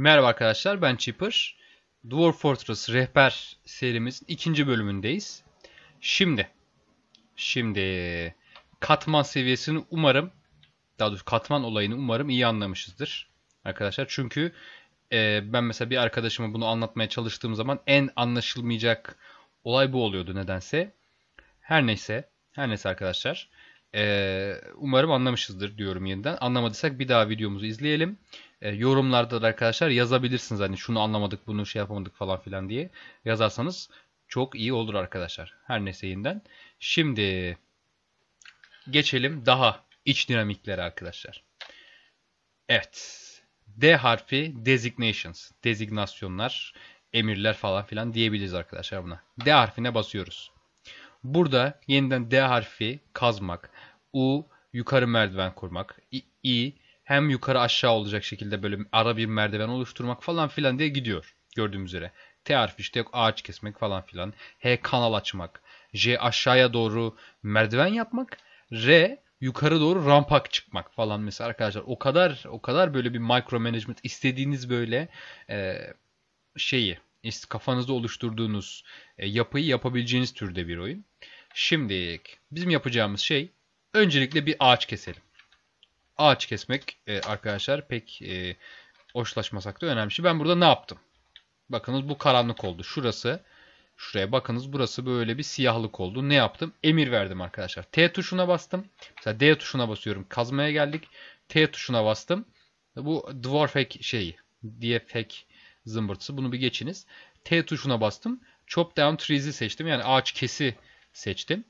Merhaba arkadaşlar ben Chipper. Dwarf Fortress rehber serimizin ikinci bölümündeyiz. Şimdi şimdi katman seviyesini umarım daha doğrusu katman olayını umarım iyi anlamışızdır arkadaşlar. Çünkü e, ben mesela bir arkadaşıma bunu anlatmaya çalıştığım zaman en anlaşılmayacak olay bu oluyordu nedense. Her neyse her neyse arkadaşlar. Ee, umarım anlamışızdır diyorum yeniden. Anlamadıysak bir daha videomuzu izleyelim. E, yorumlarda da arkadaşlar yazabilirsiniz. Hani şunu anlamadık, bunu şey yapamadık falan filan diye yazarsanız çok iyi olur arkadaşlar. Her neseyinden. Şimdi geçelim daha iç dinamiklere arkadaşlar. Evet. D harfi designations, designasyonlar, emirler falan filan diyebiliriz arkadaşlar buna. D harfine basıyoruz. Burada yeniden D harfi kazmak, U yukarı merdiven kurmak, I, I hem yukarı aşağı olacak şekilde böyle ara bir merdiven oluşturmak falan filan diye gidiyor gördüğüm üzere. T harfi işte yok ağaç kesmek falan filan. H kanal açmak. J aşağıya doğru merdiven yapmak. R yukarı doğru rampak çıkmak falan mesela arkadaşlar. O kadar o kadar böyle bir micro management istediğiniz böyle e, şeyi kafanızda oluşturduğunuz e, yapıyı yapabileceğiniz türde bir oyun. Şimdi bizim yapacağımız şey öncelikle bir ağaç keselim ağaç kesmek e, arkadaşlar pek e, hoşlaşmasak da önemli şey. Ben burada ne yaptım? Bakınız bu karanlık oldu. Şurası şuraya bakınız burası böyle bir siyahlık oldu. Ne yaptım? Emir verdim arkadaşlar. T tuşuna bastım. Mesela D tuşuna basıyorum. Kazmaya geldik. T tuşuna bastım. Bu dwarf hack şeyi. DF hack zımbırtısı. Bunu bir geçiniz. T tuşuna bastım. Chop down trees'i seçtim. Yani ağaç kesi seçtim.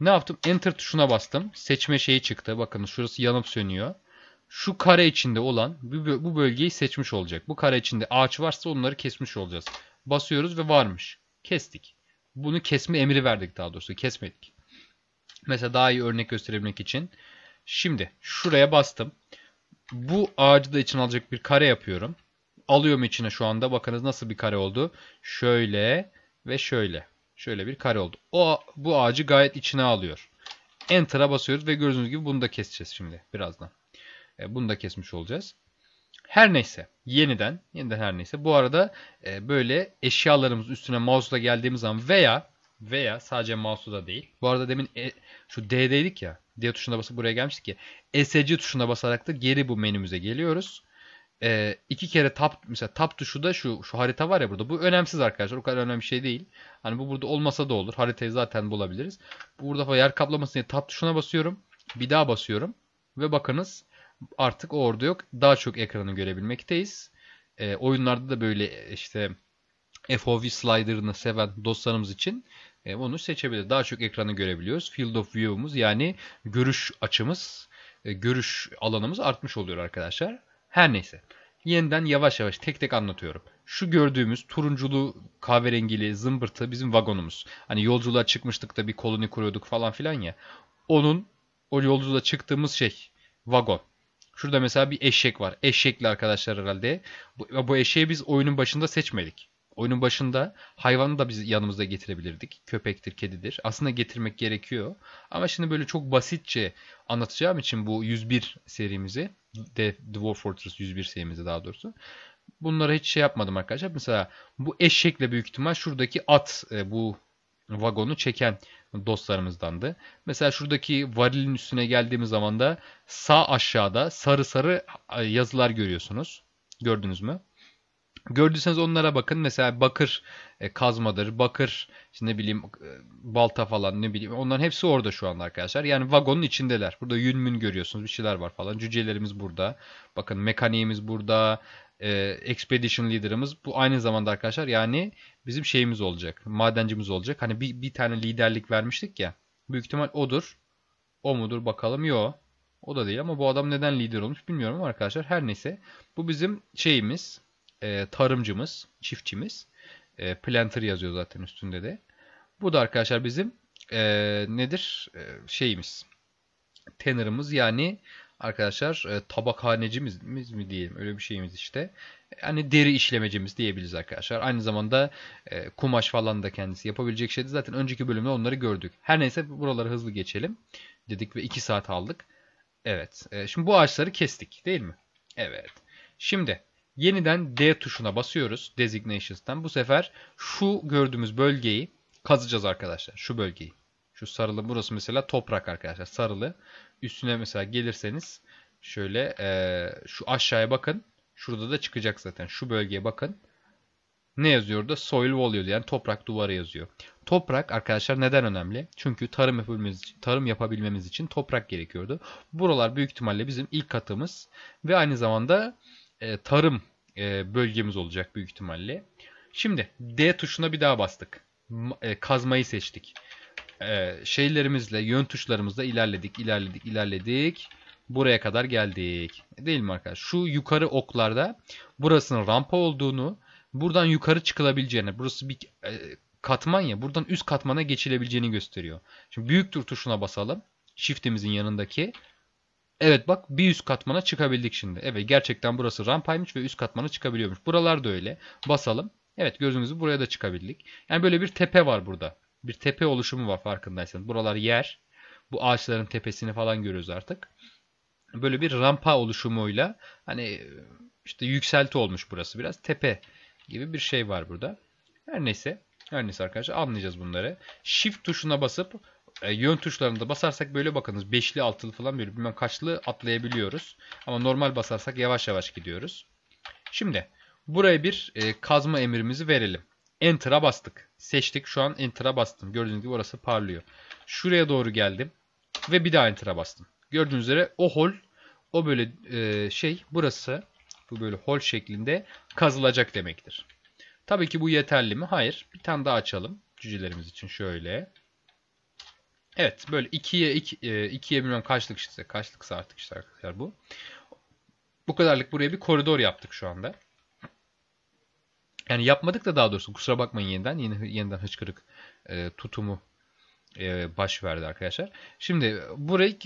Ne yaptım? Enter tuşuna bastım. Seçme şeyi çıktı. Bakın şurası yanıp sönüyor. Şu kare içinde olan bu bölgeyi seçmiş olacak. Bu kare içinde ağaç varsa onları kesmiş olacağız. Basıyoruz ve varmış. Kestik. Bunu kesme emri verdik daha doğrusu. Kesmedik. Mesela daha iyi örnek gösterebilmek için. Şimdi şuraya bastım. Bu ağacı da içine alacak bir kare yapıyorum. Alıyorum içine şu anda. Bakınız nasıl bir kare oldu. Şöyle ve şöyle. Şöyle bir kare oldu. O bu ağacı gayet içine alıyor. Enter'a basıyoruz ve gördüğünüz gibi bunu da keseceğiz şimdi birazdan. E, bunu da kesmiş olacağız. Her neyse yeniden yeniden her neyse. Bu arada e, böyle eşyalarımız üstüne mouse'la geldiğimiz zaman veya veya sadece mouse'u değil. Bu arada demin e, şu D'deydik ya. D tuşuna basıp buraya gelmiştik ki. ESC tuşuna basarak da geri bu menümüze geliyoruz e, iki kere tap, mesela tap tuşu da şu şu harita var ya burada. Bu önemsiz arkadaşlar. O kadar önemli bir şey değil. Hani bu burada olmasa da olur. Haritayı zaten bulabiliriz. Burada yer kaplaması diye tab tuşuna basıyorum. Bir daha basıyorum. Ve bakınız artık o orada yok. Daha çok ekranı görebilmekteyiz. E, oyunlarda da böyle işte FOV slider'ını seven dostlarımız için e, onu seçebilir. Daha çok ekranı görebiliyoruz. Field of view'umuz yani görüş açımız, e, görüş alanımız artmış oluyor arkadaşlar. Her neyse. Yeniden yavaş yavaş tek tek anlatıyorum. Şu gördüğümüz turunculu, kahverengili zımbırtı bizim vagonumuz. Hani yolculuğa çıkmıştık da bir koloni kuruyorduk falan filan ya. Onun o yolculuğa çıktığımız şey vagon. Şurada mesela bir eşek var. Eşekli arkadaşlar herhalde. Bu, bu eşeği biz oyunun başında seçmedik. Oyunun başında hayvanı da biz yanımızda getirebilirdik. Köpektir, kedidir. Aslında getirmek gerekiyor. Ama şimdi böyle çok basitçe anlatacağım için bu 101 serimizi The Dwarf Fortress 101 serimizde daha doğrusu. Bunlara hiç şey yapmadım arkadaşlar. Mesela bu eşekle büyük ihtimal şuradaki at e, bu vagonu çeken dostlarımızdandı. Mesela şuradaki varilin üstüne geldiğimiz zaman da sağ aşağıda sarı sarı e, yazılar görüyorsunuz. Gördünüz mü? Gördüyseniz onlara bakın. Mesela bakır e, kazmadır, bakır işte ne bileyim e, balta falan ne bileyim. Onların hepsi orada şu anda arkadaşlar. Yani vagonun içindeler. Burada yünmün görüyorsunuz bir şeyler var falan. Cücelerimiz burada. Bakın mekaniğimiz burada. E, expedition liderimiz bu aynı zamanda arkadaşlar yani bizim şeyimiz olacak. Madencimiz olacak. Hani bir, bir tane liderlik vermiştik ya. Büyük ihtimal odur. O mudur bakalım. Yo. O da değil ama bu adam neden lider olmuş bilmiyorum arkadaşlar. Her neyse. Bu bizim şeyimiz e, tarımcımız, çiftçimiz. E, planter yazıyor zaten üstünde de. Bu da arkadaşlar bizim e, nedir? E, şeyimiz. Tenor'ımız yani arkadaşlar e, tabakhanecimiz mi diyelim öyle bir şeyimiz işte. Yani deri işlemecimiz diyebiliriz arkadaşlar. Aynı zamanda e, kumaş falan da kendisi yapabilecek şeydi. Zaten önceki bölümde onları gördük. Her neyse buraları hızlı geçelim dedik ve 2 saat aldık. Evet. E, şimdi bu ağaçları kestik değil mi? Evet. Şimdi Yeniden D tuşuna basıyoruz Designations'tan. Bu sefer şu gördüğümüz bölgeyi kazacağız arkadaşlar. Şu bölgeyi. Şu sarılı burası mesela toprak arkadaşlar sarılı. Üstüne mesela gelirseniz şöyle e, şu aşağıya bakın. Şurada da çıkacak zaten. Şu bölgeye bakın. Ne yazıyor da soil wall yazıyor. Yani toprak duvarı yazıyor. Toprak arkadaşlar neden önemli? Çünkü tarım yapabilmemiz, için, tarım yapabilmemiz için toprak gerekiyordu. Buralar büyük ihtimalle bizim ilk katımız ve aynı zamanda e, tarım e, bölgemiz olacak büyük ihtimalle. Şimdi D tuşuna bir daha bastık. E, kazmayı seçtik. E, şeylerimizle, yön tuşlarımızla ilerledik, ilerledik, ilerledik. Buraya kadar geldik. Değil mi arkadaşlar? Şu yukarı oklarda burasının rampa olduğunu, buradan yukarı çıkılabileceğini, burası bir katman ya, buradan üst katmana geçilebileceğini gösteriyor. Şimdi büyük tur tuşuna basalım. Shift'imizin yanındaki. Evet bak bir üst katmana çıkabildik şimdi. Evet gerçekten burası rampaymış ve üst katmana çıkabiliyormuş. Buralar da öyle. Basalım. Evet gözünüzü buraya da çıkabildik. Yani böyle bir tepe var burada. Bir tepe oluşumu var farkındaysanız. Buralar yer. Bu ağaçların tepesini falan görüyoruz artık. Böyle bir rampa oluşumuyla hani işte yükselti olmuş burası biraz. Tepe gibi bir şey var burada. Her neyse. Her neyse arkadaşlar anlayacağız bunları. Shift tuşuna basıp e, yön tuşlarında basarsak böyle bakınız. Beşli, altılı falan böyle bilmem kaçlı atlayabiliyoruz. Ama normal basarsak yavaş yavaş gidiyoruz. Şimdi buraya bir e, kazma emrimizi verelim. Enter'a bastık. Seçtik. Şu an Enter'a bastım. Gördüğünüz gibi orası parlıyor. Şuraya doğru geldim. Ve bir daha Enter'a bastım. Gördüğünüz üzere o hol o böyle e, şey burası bu böyle hol şeklinde kazılacak demektir. Tabii ki bu yeterli mi? Hayır. Bir tane daha açalım cücelerimiz için şöyle. Evet böyle 2'ye 2'ye iki, bilmem kaçlık işte kaçlıksa artık işte arkadaşlar bu. Bu kadarlık buraya bir koridor yaptık şu anda. Yani yapmadık da daha doğrusu kusura bakmayın yeniden. Yeni, yeniden hıçkırık e, tutumu e, baş verdi arkadaşlar. Şimdi burayı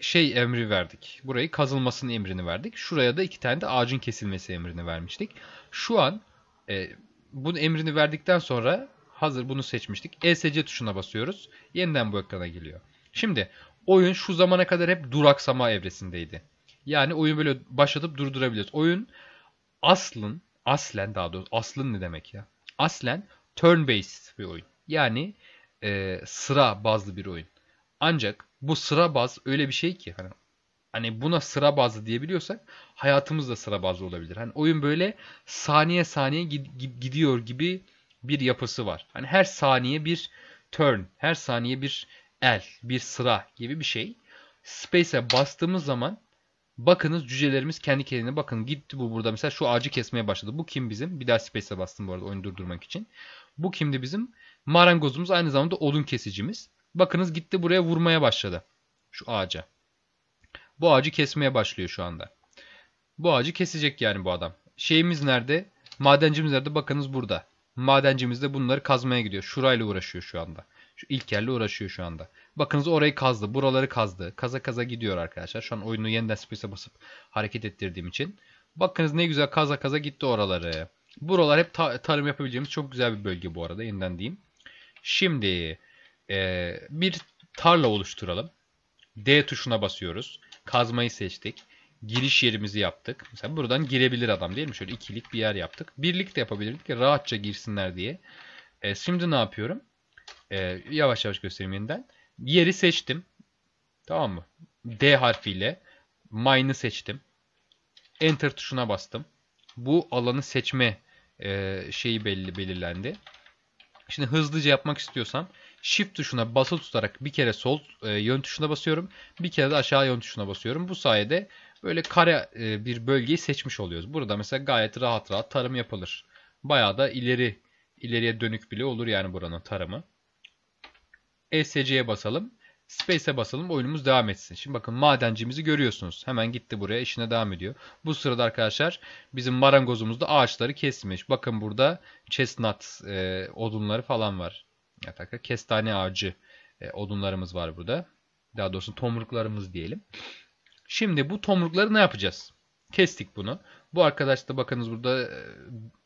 şey emri verdik. Burayı kazılmasının emrini verdik. Şuraya da iki tane de ağacın kesilmesi emrini vermiştik. Şu an e, bunun emrini verdikten sonra Hazır bunu seçmiştik. ESC tuşuna basıyoruz. Yeniden bu ekrana geliyor. Şimdi oyun şu zamana kadar hep duraksama evresindeydi. Yani oyun böyle başlatıp durdurabiliyoruz. Oyun aslın, aslen daha doğrusu aslın ne demek ya? Aslen turn based bir oyun. Yani e, sıra bazlı bir oyun. Ancak bu sıra baz öyle bir şey ki hani hani buna sıra bazlı diyebiliyorsak hayatımız da sıra bazlı olabilir. Hani oyun böyle saniye saniye gidiyor gibi bir yapısı var. Hani her saniye bir turn, her saniye bir el, bir sıra gibi bir şey. Space'e bastığımız zaman bakınız cücelerimiz kendi kendine bakın gitti bu burada mesela şu ağacı kesmeye başladı. Bu kim bizim? Bir daha Space'e bastım bu arada oyunu durdurmak için. Bu kimdi bizim? Marangozumuz aynı zamanda odun kesicimiz. Bakınız gitti buraya vurmaya başladı. Şu ağaca. Bu ağacı kesmeye başlıyor şu anda. Bu ağacı kesecek yani bu adam. Şeyimiz nerede? Madencimiz nerede? Bakınız burada. Madencimiz de bunları kazmaya gidiyor. Şurayla uğraşıyor şu anda. Şu ilk yerle uğraşıyor şu anda. Bakınız orayı kazdı. Buraları kazdı. Kaza kaza gidiyor arkadaşlar. Şu an oyunu yeniden space'e basıp hareket ettirdiğim için. Bakınız ne güzel kaza kaza gitti oraları. Buralar hep ta tarım yapabileceğimiz çok güzel bir bölge bu arada. Yeniden diyeyim. Şimdi e, bir tarla oluşturalım. D tuşuna basıyoruz. Kazmayı seçtik giriş yerimizi yaptık. Mesela buradan girebilir adam değil mi? Şöyle ikilik bir yer yaptık. Birlik de yapabilirdik ki rahatça girsinler diye. E, şimdi ne yapıyorum? E, yavaş yavaş göstereyim yeniden. Yeri seçtim. Tamam mı? D harfiyle mine'ı seçtim. Enter tuşuna bastım. Bu alanı seçme e, şeyi belli belirlendi. Şimdi hızlıca yapmak istiyorsam Shift tuşuna basılı tutarak bir kere sol e, yön tuşuna basıyorum. Bir kere de aşağı yön tuşuna basıyorum. Bu sayede böyle kare e, bir bölgeyi seçmiş oluyoruz. Burada mesela gayet rahat rahat tarım yapılır. Bayağı da ileri ileriye dönük bile olur yani buranın tarımı. ESC'ye basalım. Space'e basalım oyunumuz devam etsin. Şimdi bakın madencimizi görüyorsunuz. Hemen gitti buraya işine devam ediyor. Bu sırada arkadaşlar bizim marangozumuz da ağaçları kesmiş. Bakın burada chestnut e, odunları falan var. Kestane ağacı e, odunlarımız var burada. Daha doğrusu tomruklarımız diyelim. Şimdi bu tomrukları ne yapacağız? Kestik bunu. Bu arkadaş da bakınız burada e,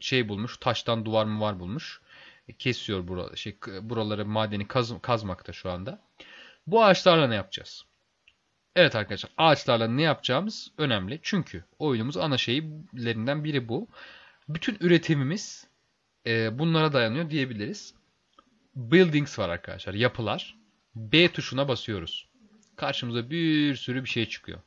şey bulmuş. Taştan duvar mı var bulmuş. E, kesiyor bura, şey, buraları madeni kaz, kazmakta şu anda. Bu ağaçlarla ne yapacağız? Evet arkadaşlar ağaçlarla ne yapacağımız önemli. Çünkü oyunumuz ana şeylerinden biri bu. Bütün üretimimiz e, bunlara dayanıyor diyebiliriz. Buildings var arkadaşlar yapılar. B tuşuna basıyoruz. Karşımıza bir sürü bir şey çıkıyor.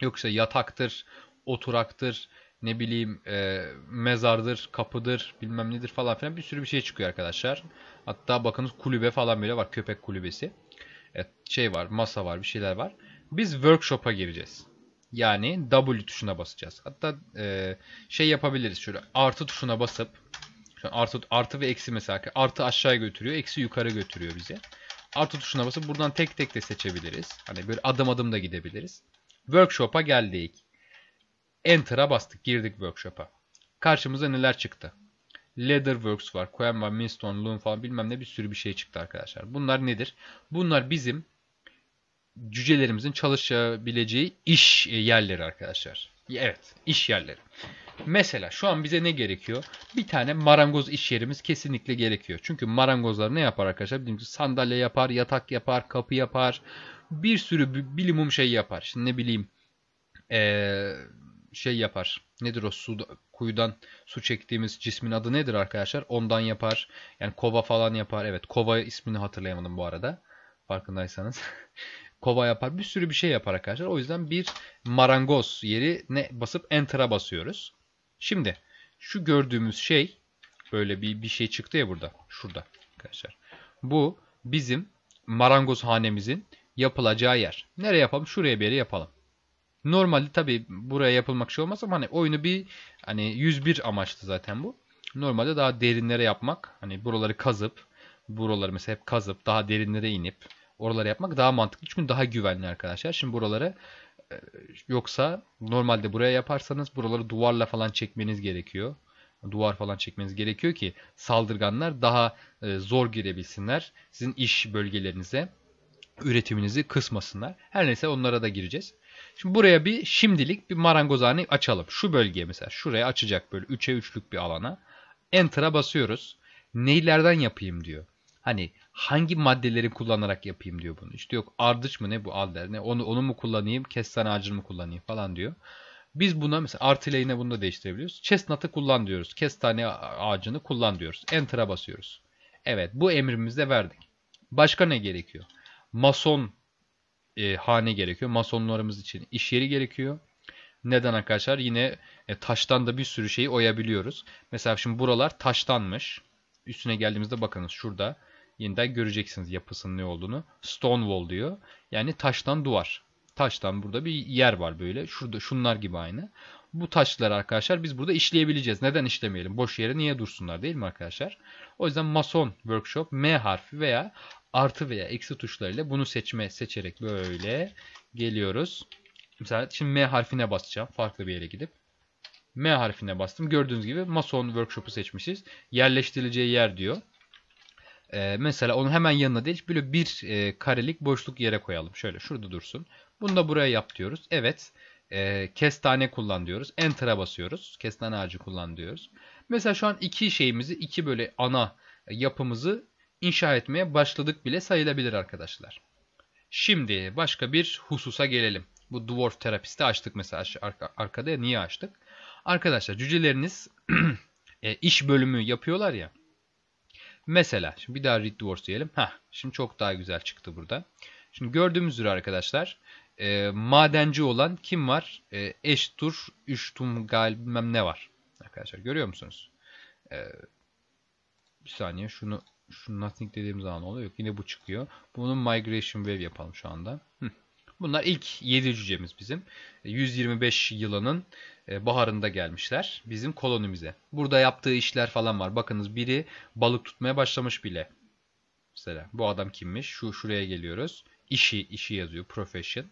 Yoksa yataktır, oturaktır, ne bileyim e, mezardır, kapıdır, bilmem nedir falan filan bir sürü bir şey çıkıyor arkadaşlar. Hatta bakınız kulübe falan böyle var. Köpek kulübesi. Evet, şey var, masa var, bir şeyler var. Biz workshop'a gireceğiz. Yani W tuşuna basacağız. Hatta e, şey yapabiliriz şöyle artı tuşuna basıp artı, artı ve eksi mesela artı aşağıya götürüyor, eksi yukarı götürüyor bizi. Artı tuşuna basıp buradan tek tek de seçebiliriz. Hani böyle adım adım da gidebiliriz. Workshop'a geldik. Enter'a bastık. Girdik workshop'a. Karşımıza neler çıktı? Leatherworks var. Coenva, Milestone, Loom falan bilmem ne bir sürü bir şey çıktı arkadaşlar. Bunlar nedir? Bunlar bizim cücelerimizin çalışabileceği iş e, yerleri arkadaşlar. Evet iş yerleri. Mesela şu an bize ne gerekiyor? Bir tane marangoz iş yerimiz kesinlikle gerekiyor. Çünkü marangozlar ne yapar arkadaşlar? Bildiğimiz sandalye yapar, yatak yapar, kapı yapar, bir sürü bilimum şey yapar. Şimdi ne bileyim ee, şey yapar. Nedir o su kuyudan su çektiğimiz cismin adı nedir arkadaşlar? Ondan yapar. Yani kova falan yapar. Evet kova ismini hatırlayamadım bu arada. Farkındaysanız. kova yapar. Bir sürü bir şey yapar arkadaşlar. O yüzden bir marangoz yeri ne basıp enter'a basıyoruz. Şimdi şu gördüğümüz şey böyle bir, bir şey çıktı ya burada. Şurada arkadaşlar. Bu bizim marangoz hanemizin yapılacağı yer. Nereye yapalım? Şuraya bir yere yapalım. Normalde tabii buraya yapılmak şey olmaz ama hani oyunu bir hani 101 amaçlı zaten bu. Normalde daha derinlere yapmak hani buraları kazıp buraları mesela hep kazıp daha derinlere inip oraları yapmak daha mantıklı. Çünkü daha güvenli arkadaşlar. Şimdi buraları e, yoksa normalde buraya yaparsanız buraları duvarla falan çekmeniz gerekiyor. Duvar falan çekmeniz gerekiyor ki saldırganlar daha e, zor girebilsinler sizin iş bölgelerinize üretiminizi kısmasınlar. Her neyse onlara da gireceğiz. Şimdi buraya bir şimdilik bir marangozhane açalım. Şu bölgeye mesela şuraya açacak böyle 3'e 3'lük bir alana. Enter'a basıyoruz. Neylerden yapayım diyor. Hani hangi maddeleri kullanarak yapayım diyor bunu. İşte yok ardıç mı ne bu alder ne onu, onu mu kullanayım kestane ağacını mı kullanayım falan diyor. Biz buna mesela artı yine bunu da değiştirebiliyoruz. Chestnut'ı kullan diyoruz. Kestane ağacını kullan diyoruz. Enter'a basıyoruz. Evet bu emrimizi de verdik. Başka ne gerekiyor? mason e, hane gerekiyor. Masonlarımız için iş yeri gerekiyor. Neden arkadaşlar? Yine e, taştan da bir sürü şeyi oyabiliyoruz. Mesela şimdi buralar taştanmış. Üstüne geldiğimizde bakınız şurada yeniden göreceksiniz yapısının ne olduğunu. Stone wall diyor. Yani taştan duvar. Taştan burada bir yer var böyle. Şurada şunlar gibi aynı. Bu taşları arkadaşlar biz burada işleyebileceğiz. Neden işlemeyelim? Boş yere niye dursunlar değil mi arkadaşlar? O yüzden mason workshop M harfi veya artı veya eksi tuşlarıyla bunu seçme seçerek böyle geliyoruz. Mesela şimdi M harfine basacağım. Farklı bir yere gidip. M harfine bastım. Gördüğünüz gibi Mason Workshop'u seçmişiz. Yerleştirileceği yer diyor. Ee, mesela onun hemen yanına değil böyle bir e, karelik boşluk yere koyalım. Şöyle şurada dursun. Bunu da buraya yap diyoruz. Evet. E, kestane kullan diyoruz. Enter'a basıyoruz. Kestane ağacı kullan diyoruz. Mesela şu an iki şeyimizi, iki böyle ana yapımızı inşa etmeye başladık bile sayılabilir arkadaşlar. Şimdi başka bir hususa gelelim. Bu dwarf terapisti açtık mesela arka, arkada ya niye açtık? Arkadaşlar cüceleriniz e, iş bölümü yapıyorlar ya. Mesela şimdi bir daha Red Dwarf diyelim. Heh, şimdi çok daha güzel çıktı burada. Şimdi gördüğümüz üzere arkadaşlar e, madenci olan kim var? E, Eştur, Üçtumgal bilmem ne var. Arkadaşlar görüyor musunuz? E, bir saniye şunu şu nothing dediğim zaman oluyor? Yok, yine bu çıkıyor. Bunun migration wave yapalım şu anda. Hı. Bunlar ilk 7 cücemiz bizim. 125 e, yılının e, baharında gelmişler bizim kolonimize. Burada yaptığı işler falan var. Bakınız biri balık tutmaya başlamış bile. Mesela bu adam kimmiş? Şu şuraya geliyoruz. İşi işi yazıyor profession.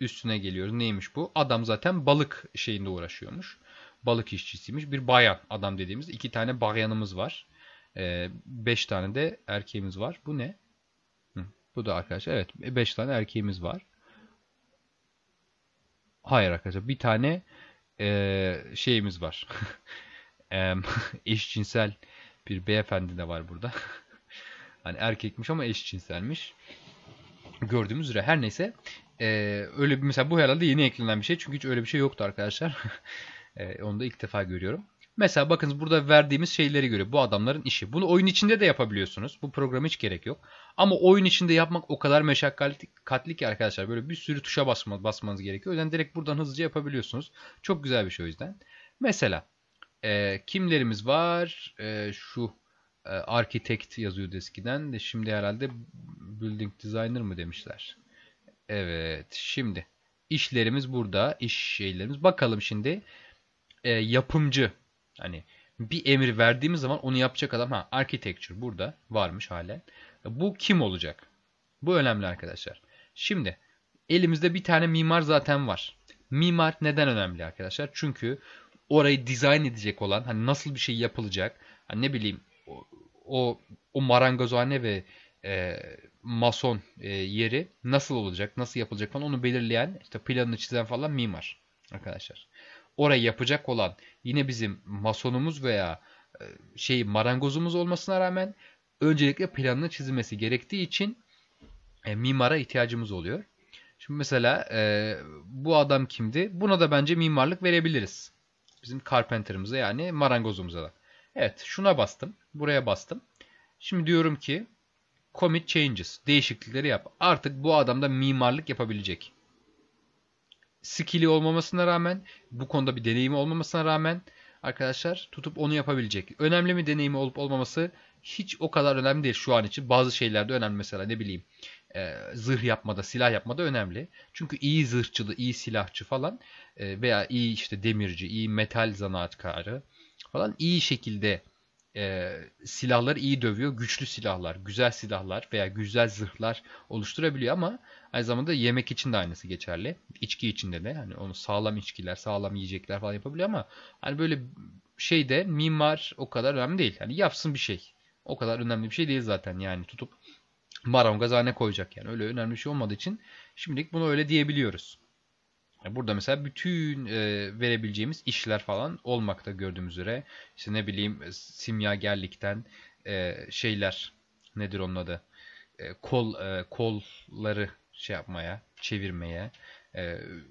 Üstüne geliyoruz. Neymiş bu? Adam zaten balık şeyinde uğraşıyormuş. Balık işçisiymiş. Bir bayan adam dediğimiz iki tane bayanımız var. Ee, beş tane de erkeğimiz var. Bu ne? Hı, bu da arkadaşlar evet e, beş tane erkeğimiz var. Hayır arkadaşlar bir tane e, şeyimiz var. eşcinsel bir beyefendi de var burada. hani erkekmiş ama eşcinselmiş. Gördüğümüz üzere her neyse. E, öyle bir, mesela bu herhalde yeni eklenen bir şey. Çünkü hiç öyle bir şey yoktu arkadaşlar. e, onu da ilk defa görüyorum. Mesela bakın burada verdiğimiz şeyleri göre bu adamların işi. Bunu oyun içinde de yapabiliyorsunuz. Bu program hiç gerek yok. Ama oyun içinde yapmak o kadar meşakkatli ki arkadaşlar. Böyle bir sürü tuşa basma, basmanız gerekiyor. O yüzden direkt buradan hızlıca yapabiliyorsunuz. Çok güzel bir şey o yüzden. Mesela e, kimlerimiz var? E, şu e, architect yazıyordu eskiden de şimdi herhalde building designer mı demişler. Evet şimdi işlerimiz burada. iş şeylerimiz. Bakalım şimdi e, yapımcı Hani bir emir verdiğimiz zaman onu yapacak adam ha architecture burada varmış halen. Bu kim olacak? Bu önemli arkadaşlar. Şimdi elimizde bir tane mimar zaten var. Mimar neden önemli arkadaşlar? Çünkü orayı dizayn edecek olan hani nasıl bir şey yapılacak hani ne bileyim o o, o marangozhane ve e, mason e, yeri nasıl olacak nasıl yapılacak falan onu belirleyen işte planını çizen falan mimar arkadaşlar oraya yapacak olan yine bizim masonumuz veya e, şey marangozumuz olmasına rağmen öncelikle planını çizilmesi gerektiği için e, mimara ihtiyacımız oluyor. Şimdi mesela e, bu adam kimdi? Buna da bence mimarlık verebiliriz. Bizim carpenter'ımıza yani marangozumuza da. Evet şuna bastım. Buraya bastım. Şimdi diyorum ki commit changes. Değişiklikleri yap. Artık bu adam da mimarlık yapabilecek skill'i olmamasına rağmen bu konuda bir deneyimi olmamasına rağmen arkadaşlar tutup onu yapabilecek. Önemli mi deneyimi olup olmaması hiç o kadar önemli değil şu an için. Bazı şeylerde önemli mesela ne bileyim e, zırh yapmada, silah yapmada önemli. Çünkü iyi zırhçılı, iyi silahçı falan e, veya iyi işte demirci, iyi metal zanaatkarı falan iyi şekilde e, silahları iyi dövüyor. Güçlü silahlar, güzel silahlar veya güzel zırhlar oluşturabiliyor ama aynı zamanda yemek için de aynısı geçerli. İçki içinde de hani onu sağlam içkiler, sağlam yiyecekler falan yapabiliyor ama hani böyle şeyde mimar o kadar önemli değil. Hani yapsın bir şey. O kadar önemli bir şey değil zaten yani tutup marangazhane koyacak yani. Öyle önemli bir şey olmadığı için şimdilik bunu öyle diyebiliyoruz. E, burada mesela bütün e, verebileceğimiz işler falan olmakta gördüğümüz üzere. İşte ne bileyim e, simyagerlikten e, şeyler nedir onun adı? kol kolları şey yapmaya, çevirmeye,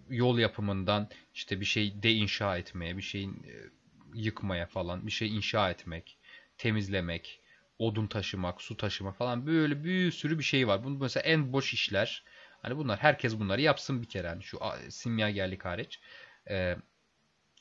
yol yapımından işte bir şey de inşa etmeye, bir şeyin yıkmaya falan, bir şey inşa etmek, temizlemek, odun taşımak, su taşıma falan böyle bir sürü bir şey var. Bunun mesela en boş işler Hani bunlar herkes bunları yapsın bir kere. Yani şu simyagerlik hariç. Ee,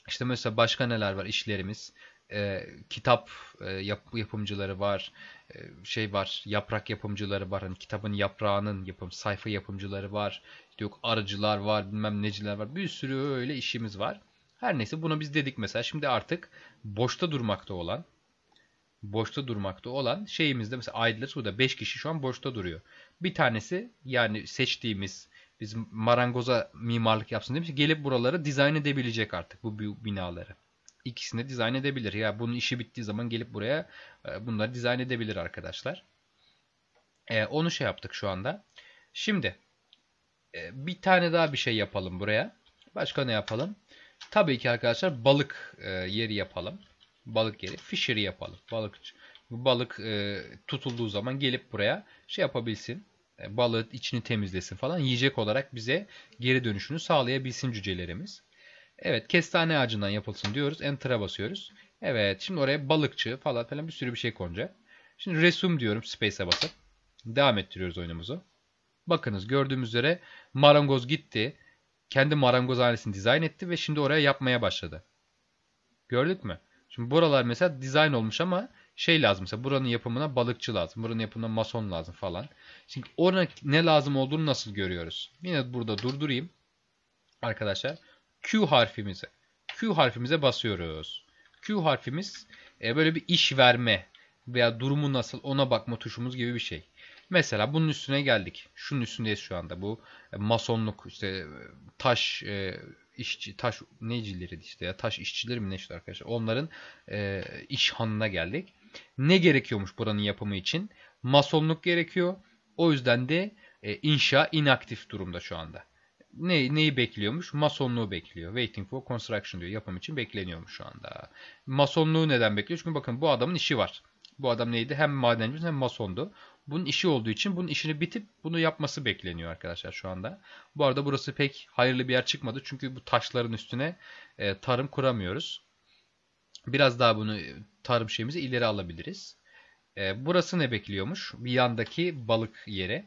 işte mesela başka neler var işlerimiz. Ee, kitap e, yap, yapımcıları var. Ee, şey var. Yaprak yapımcıları var. Hani kitabın yaprağının yapım sayfa yapımcıları var. İşte yok arıcılar var, bilmem neciler var. Bir sürü öyle işimiz var. Her neyse bunu biz dedik mesela. Şimdi artık boşta durmakta olan boşta durmakta olan şeyimizde mesela Idler da 5 kişi şu an boşta duruyor. Bir tanesi yani seçtiğimiz bizim marangoza mimarlık yapsın demiş. Gelip buraları dizayn edebilecek artık bu binaları. İkisini dizayn edebilir. Ya bunun işi bittiği zaman gelip buraya e, bunları dizayn edebilir arkadaşlar. E, onu şey yaptık şu anda. Şimdi e, bir tane daha bir şey yapalım buraya. Başka ne yapalım? Tabii ki arkadaşlar balık e, yeri yapalım. Balık yeri. Fishery yapalım. balıkçı bu balık e, tutulduğu zaman gelip buraya şey yapabilsin. E, balığı içini temizlesin falan. Yiyecek olarak bize geri dönüşünü sağlayabilsin cücelerimiz. Evet kestane ağacından yapılsın diyoruz. Enter'a basıyoruz. Evet şimdi oraya balıkçı falan falan bir sürü bir şey konacak. Şimdi resume diyorum space'e basıp. Devam ettiriyoruz oyunumuzu. Bakınız gördüğümüz üzere marangoz gitti. Kendi Marangoz marangozhanesini dizayn etti ve şimdi oraya yapmaya başladı. Gördük mü? Şimdi buralar mesela dizayn olmuş ama şey lazım mesela buranın yapımına balıkçı lazım, buranın yapımına mason lazım falan. Şimdi orada ne lazım olduğunu nasıl görüyoruz? Yine burada durdurayım arkadaşlar. Q harfimize. Q harfimize basıyoruz. Q harfimiz e, böyle bir iş verme veya durumu nasıl ona bakma tuşumuz gibi bir şey. Mesela bunun üstüne geldik. Şunun üstündeyiz şu anda. Bu e, masonluk işte e, taş e, işçi taş necileri işte ya taş işçileri mi ne işte arkadaşlar. Onların e, iş hanına geldik. Ne gerekiyormuş buranın yapımı için? Masonluk gerekiyor. O yüzden de e, inşa inaktif durumda şu anda. Ne, neyi bekliyormuş? Masonluğu bekliyor. Waiting for construction diyor. Yapım için bekleniyormuş şu anda. Masonluğu neden bekliyor? Çünkü bakın bu adamın işi var. Bu adam neydi? Hem madencimiz hem masondu. Bunun işi olduğu için bunun işini bitip bunu yapması bekleniyor arkadaşlar şu anda. Bu arada burası pek hayırlı bir yer çıkmadı. Çünkü bu taşların üstüne e, tarım kuramıyoruz. Biraz daha bunu e, tarım şeyimizi ileri alabiliriz. E, burası ne bekliyormuş? Bir yandaki balık yere.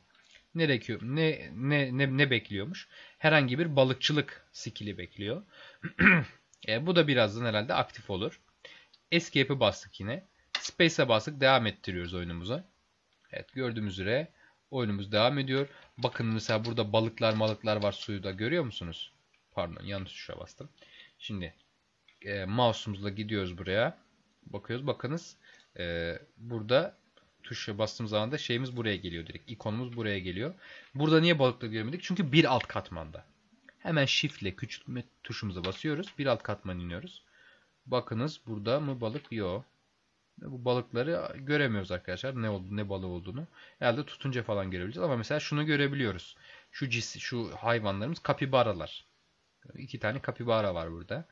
Ne, ne, ne, ne, ne bekliyormuş? Herhangi bir balıkçılık skili bekliyor. e, bu da birazdan herhalde aktif olur. Escape'e bastık yine. Space'e bastık. Devam ettiriyoruz oyunumuza. Evet gördüğümüz üzere oyunumuz devam ediyor. Bakın mesela burada balıklar malıklar var suyu da görüyor musunuz? Pardon yanlış tuşa bastım. Şimdi e, mouse'umuzla gidiyoruz buraya. Bakıyoruz bakınız e, burada tuşa bastığımız zaman da şeyimiz buraya geliyor direkt. İkonumuz buraya geliyor. Burada niye balıkla göremedik? Çünkü bir alt katmanda. Hemen shift ile küçültme tuşumuza basıyoruz. Bir alt katman iniyoruz. Bakınız burada mı balık? Yok. Bu balıkları göremiyoruz arkadaşlar. Ne oldu, ne balığı olduğunu. Herhalde tutunca falan görebileceğiz. Ama mesela şunu görebiliyoruz. Şu cis, şu hayvanlarımız kapibaralar. İki tane kapibara var burada.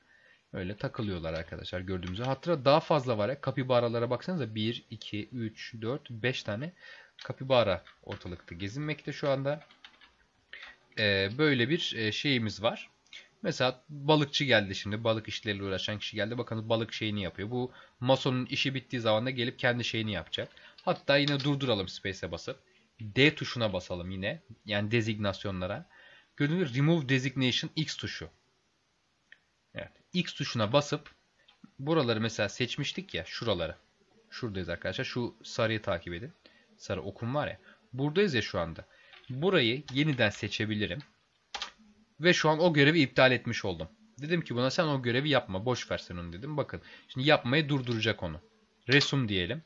Öyle takılıyorlar arkadaşlar gördüğümüz Hatta daha fazla var ya. Kapibaralara baksanıza 1, 2, 3, 4, 5 tane kapibara ortalıkta gezinmekte şu anda. Ee, böyle bir e, şeyimiz var. Mesela balıkçı geldi şimdi. Balık işleriyle uğraşan kişi geldi. Bakın balık şeyini yapıyor. Bu masonun işi bittiği zaman da gelip kendi şeyini yapacak. Hatta yine durduralım space'e basıp. D tuşuna basalım yine. Yani designasyonlara. gördüğünüz remove designation X tuşu. X tuşuna basıp buraları mesela seçmiştik ya şuraları. Şuradayız arkadaşlar. Şu sarıyı takip edin. Sarı okum var ya. Buradayız ya şu anda. Burayı yeniden seçebilirim. Ve şu an o görevi iptal etmiş oldum. Dedim ki buna sen o görevi yapma. Boş ver onu dedim. Bakın şimdi yapmayı durduracak onu. Resum diyelim.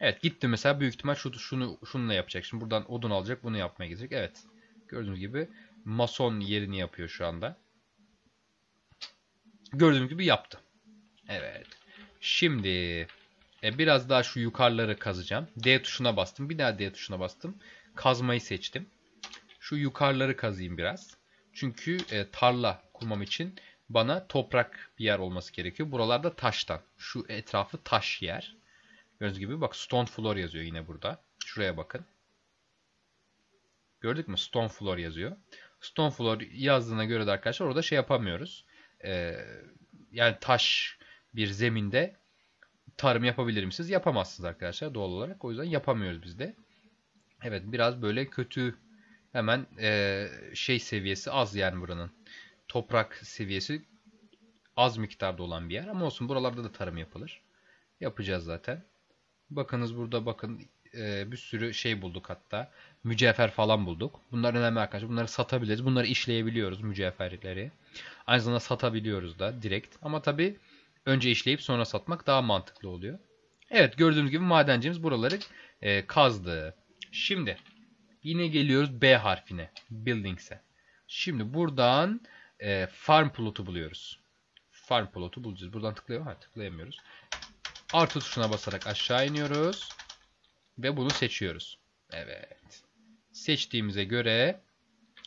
Evet gitti mesela büyük ihtimal şu, şunu şununla yapacak. Şimdi buradan odun alacak bunu yapmaya gidecek. Evet gördüğünüz gibi mason yerini yapıyor şu anda gördüğüm gibi yaptı. Evet. Şimdi e, biraz daha şu yukarıları kazacağım. D tuşuna bastım. Bir daha D tuşuna bastım. Kazmayı seçtim. Şu yukarıları kazayım biraz. Çünkü e, tarla kurmam için bana toprak bir yer olması gerekiyor. Buralarda taştan. Şu etrafı taş yer. Gördüğünüz gibi bak stone floor yazıyor yine burada. Şuraya bakın. Gördük mü? Stone floor yazıyor. Stone floor yazdığına göre de arkadaşlar orada şey yapamıyoruz e, yani taş bir zeminde tarım yapabilir misiniz? Yapamazsınız arkadaşlar doğal olarak. O yüzden yapamıyoruz biz de. Evet biraz böyle kötü hemen e, şey seviyesi az yani buranın. Toprak seviyesi az miktarda olan bir yer. Ama olsun buralarda da tarım yapılır. Yapacağız zaten. Bakınız burada bakın e, bir sürü şey bulduk hatta. Mücevher falan bulduk. Bunlar önemli arkadaşlar. Bunları satabiliriz. Bunları işleyebiliyoruz mücevherleri. Aynı zamanda satabiliyoruz da direkt. Ama tabi önce işleyip sonra satmak daha mantıklı oluyor. Evet gördüğünüz gibi madencimiz buraları e, kazdı. Şimdi yine geliyoruz B harfine. Buildings'e. Şimdi buradan e, farm plotu buluyoruz. Farm plotu bulacağız. Buradan tıklayalım. Ha, tıklayamıyoruz. Artı tuşuna basarak aşağı iniyoruz. Ve bunu seçiyoruz. Evet. Seçtiğimize göre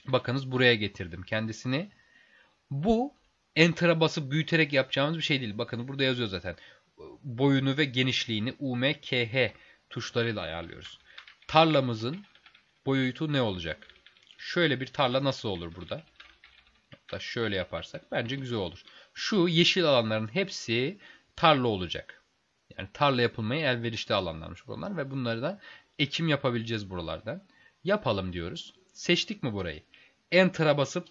bakınız buraya getirdim kendisini. Bu enter'a basıp büyüterek yapacağımız bir şey değil. Bakın burada yazıyor zaten. Boyunu ve genişliğini UM, KH tuşlarıyla ayarlıyoruz. Tarlamızın boyutu ne olacak? Şöyle bir tarla nasıl olur burada? Hatta şöyle yaparsak bence güzel olur. Şu yeşil alanların hepsi tarla olacak. Yani tarla yapılmayı elverişli alanlarmış buralar ve bunları da ekim yapabileceğiz buralardan. Yapalım diyoruz. Seçtik mi burayı? Enter'a basıp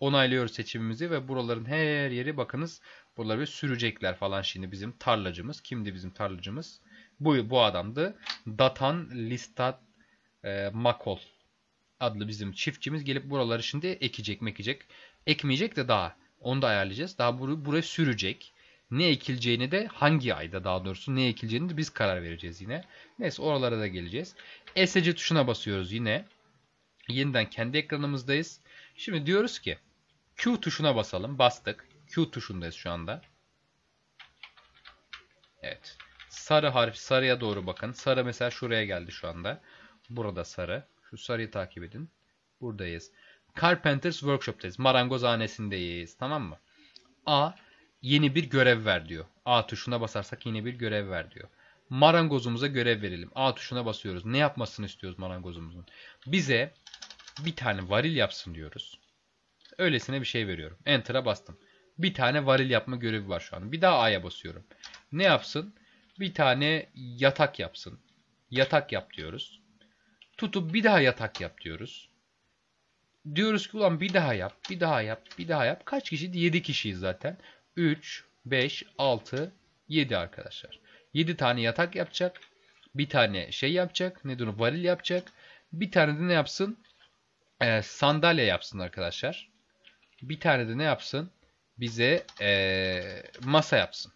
onaylıyoruz seçimimizi ve buraların her yeri bakınız buraları bir sürecekler falan şimdi bizim tarlacımız. Kimdi bizim tarlacımız? Bu, bu adamdı. Datan Listat e, Makol adlı bizim çiftçimiz gelip buraları şimdi ekecek mekecek. Ekmeyecek de daha. Onu da ayarlayacağız. Daha bur burayı sürecek ne ekileceğini de hangi ayda daha doğrusu ne ekileceğini de biz karar vereceğiz yine. Neyse oralara da geleceğiz. ESC tuşuna basıyoruz yine. Yeniden kendi ekranımızdayız. Şimdi diyoruz ki Q tuşuna basalım. Bastık. Q tuşundayız şu anda. Evet. Sarı harf sarıya doğru bakın. Sarı mesela şuraya geldi şu anda. Burada sarı. Şu sarıyı takip edin. Buradayız. Carpenters Workshop'tayız. Marangozhanesindeyiz. Tamam mı? A yeni bir görev ver diyor. A tuşuna basarsak yeni bir görev ver diyor. Marangozumuza görev verelim. A tuşuna basıyoruz. Ne yapmasını istiyoruz marangozumuzun? Bize bir tane varil yapsın diyoruz. Öylesine bir şey veriyorum. Enter'a bastım. Bir tane varil yapma görevi var şu an. Bir daha A'ya basıyorum. Ne yapsın? Bir tane yatak yapsın. Yatak yap diyoruz. Tutup bir daha yatak yap diyoruz. Diyoruz ki ulan bir daha yap, bir daha yap, bir daha yap. Kaç kişi? 7 kişiyiz zaten. 3, 5, 6, 7 arkadaşlar. 7 tane yatak yapacak. Bir tane şey yapacak. Ne diyor? Varil yapacak. Bir tane de ne yapsın? Ee, sandalye yapsın arkadaşlar. Bir tane de ne yapsın? Bize ee, masa yapsın.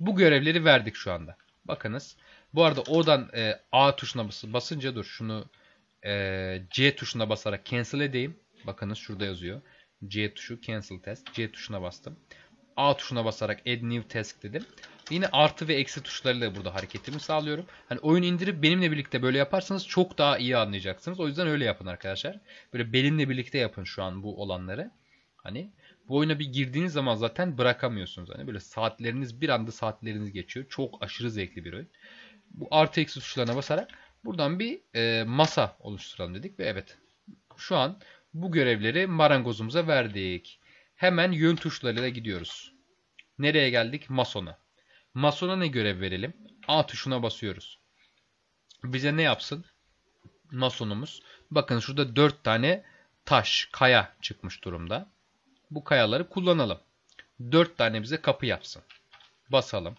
Bu görevleri verdik şu anda. Bakınız. Bu arada oradan e, A tuşuna basınca dur şunu e, C tuşuna basarak cancel edeyim. Bakınız şurada yazıyor. C tuşu cancel test. C tuşuna bastım. A tuşuna basarak add new task dedim. Yine artı ve eksi tuşlarıyla burada hareketimi sağlıyorum. Hani oyun indirip benimle birlikte böyle yaparsanız çok daha iyi anlayacaksınız. O yüzden öyle yapın arkadaşlar. Böyle benimle birlikte yapın şu an bu olanları. Hani bu oyuna bir girdiğiniz zaman zaten bırakamıyorsunuz. Hani böyle saatleriniz bir anda saatleriniz geçiyor. Çok aşırı zevkli bir oyun. Bu artı eksi tuşlarına basarak buradan bir e, masa oluşturalım dedik ve evet şu an bu görevleri marangozumuza verdik. Hemen yön tuşlarıyla gidiyoruz. Nereye geldik? Masona. Masona ne görev verelim? A tuşuna basıyoruz. Bize ne yapsın? Masonumuz. Bakın şurada 4 tane taş, kaya çıkmış durumda. Bu kayaları kullanalım. 4 tane bize kapı yapsın. Basalım.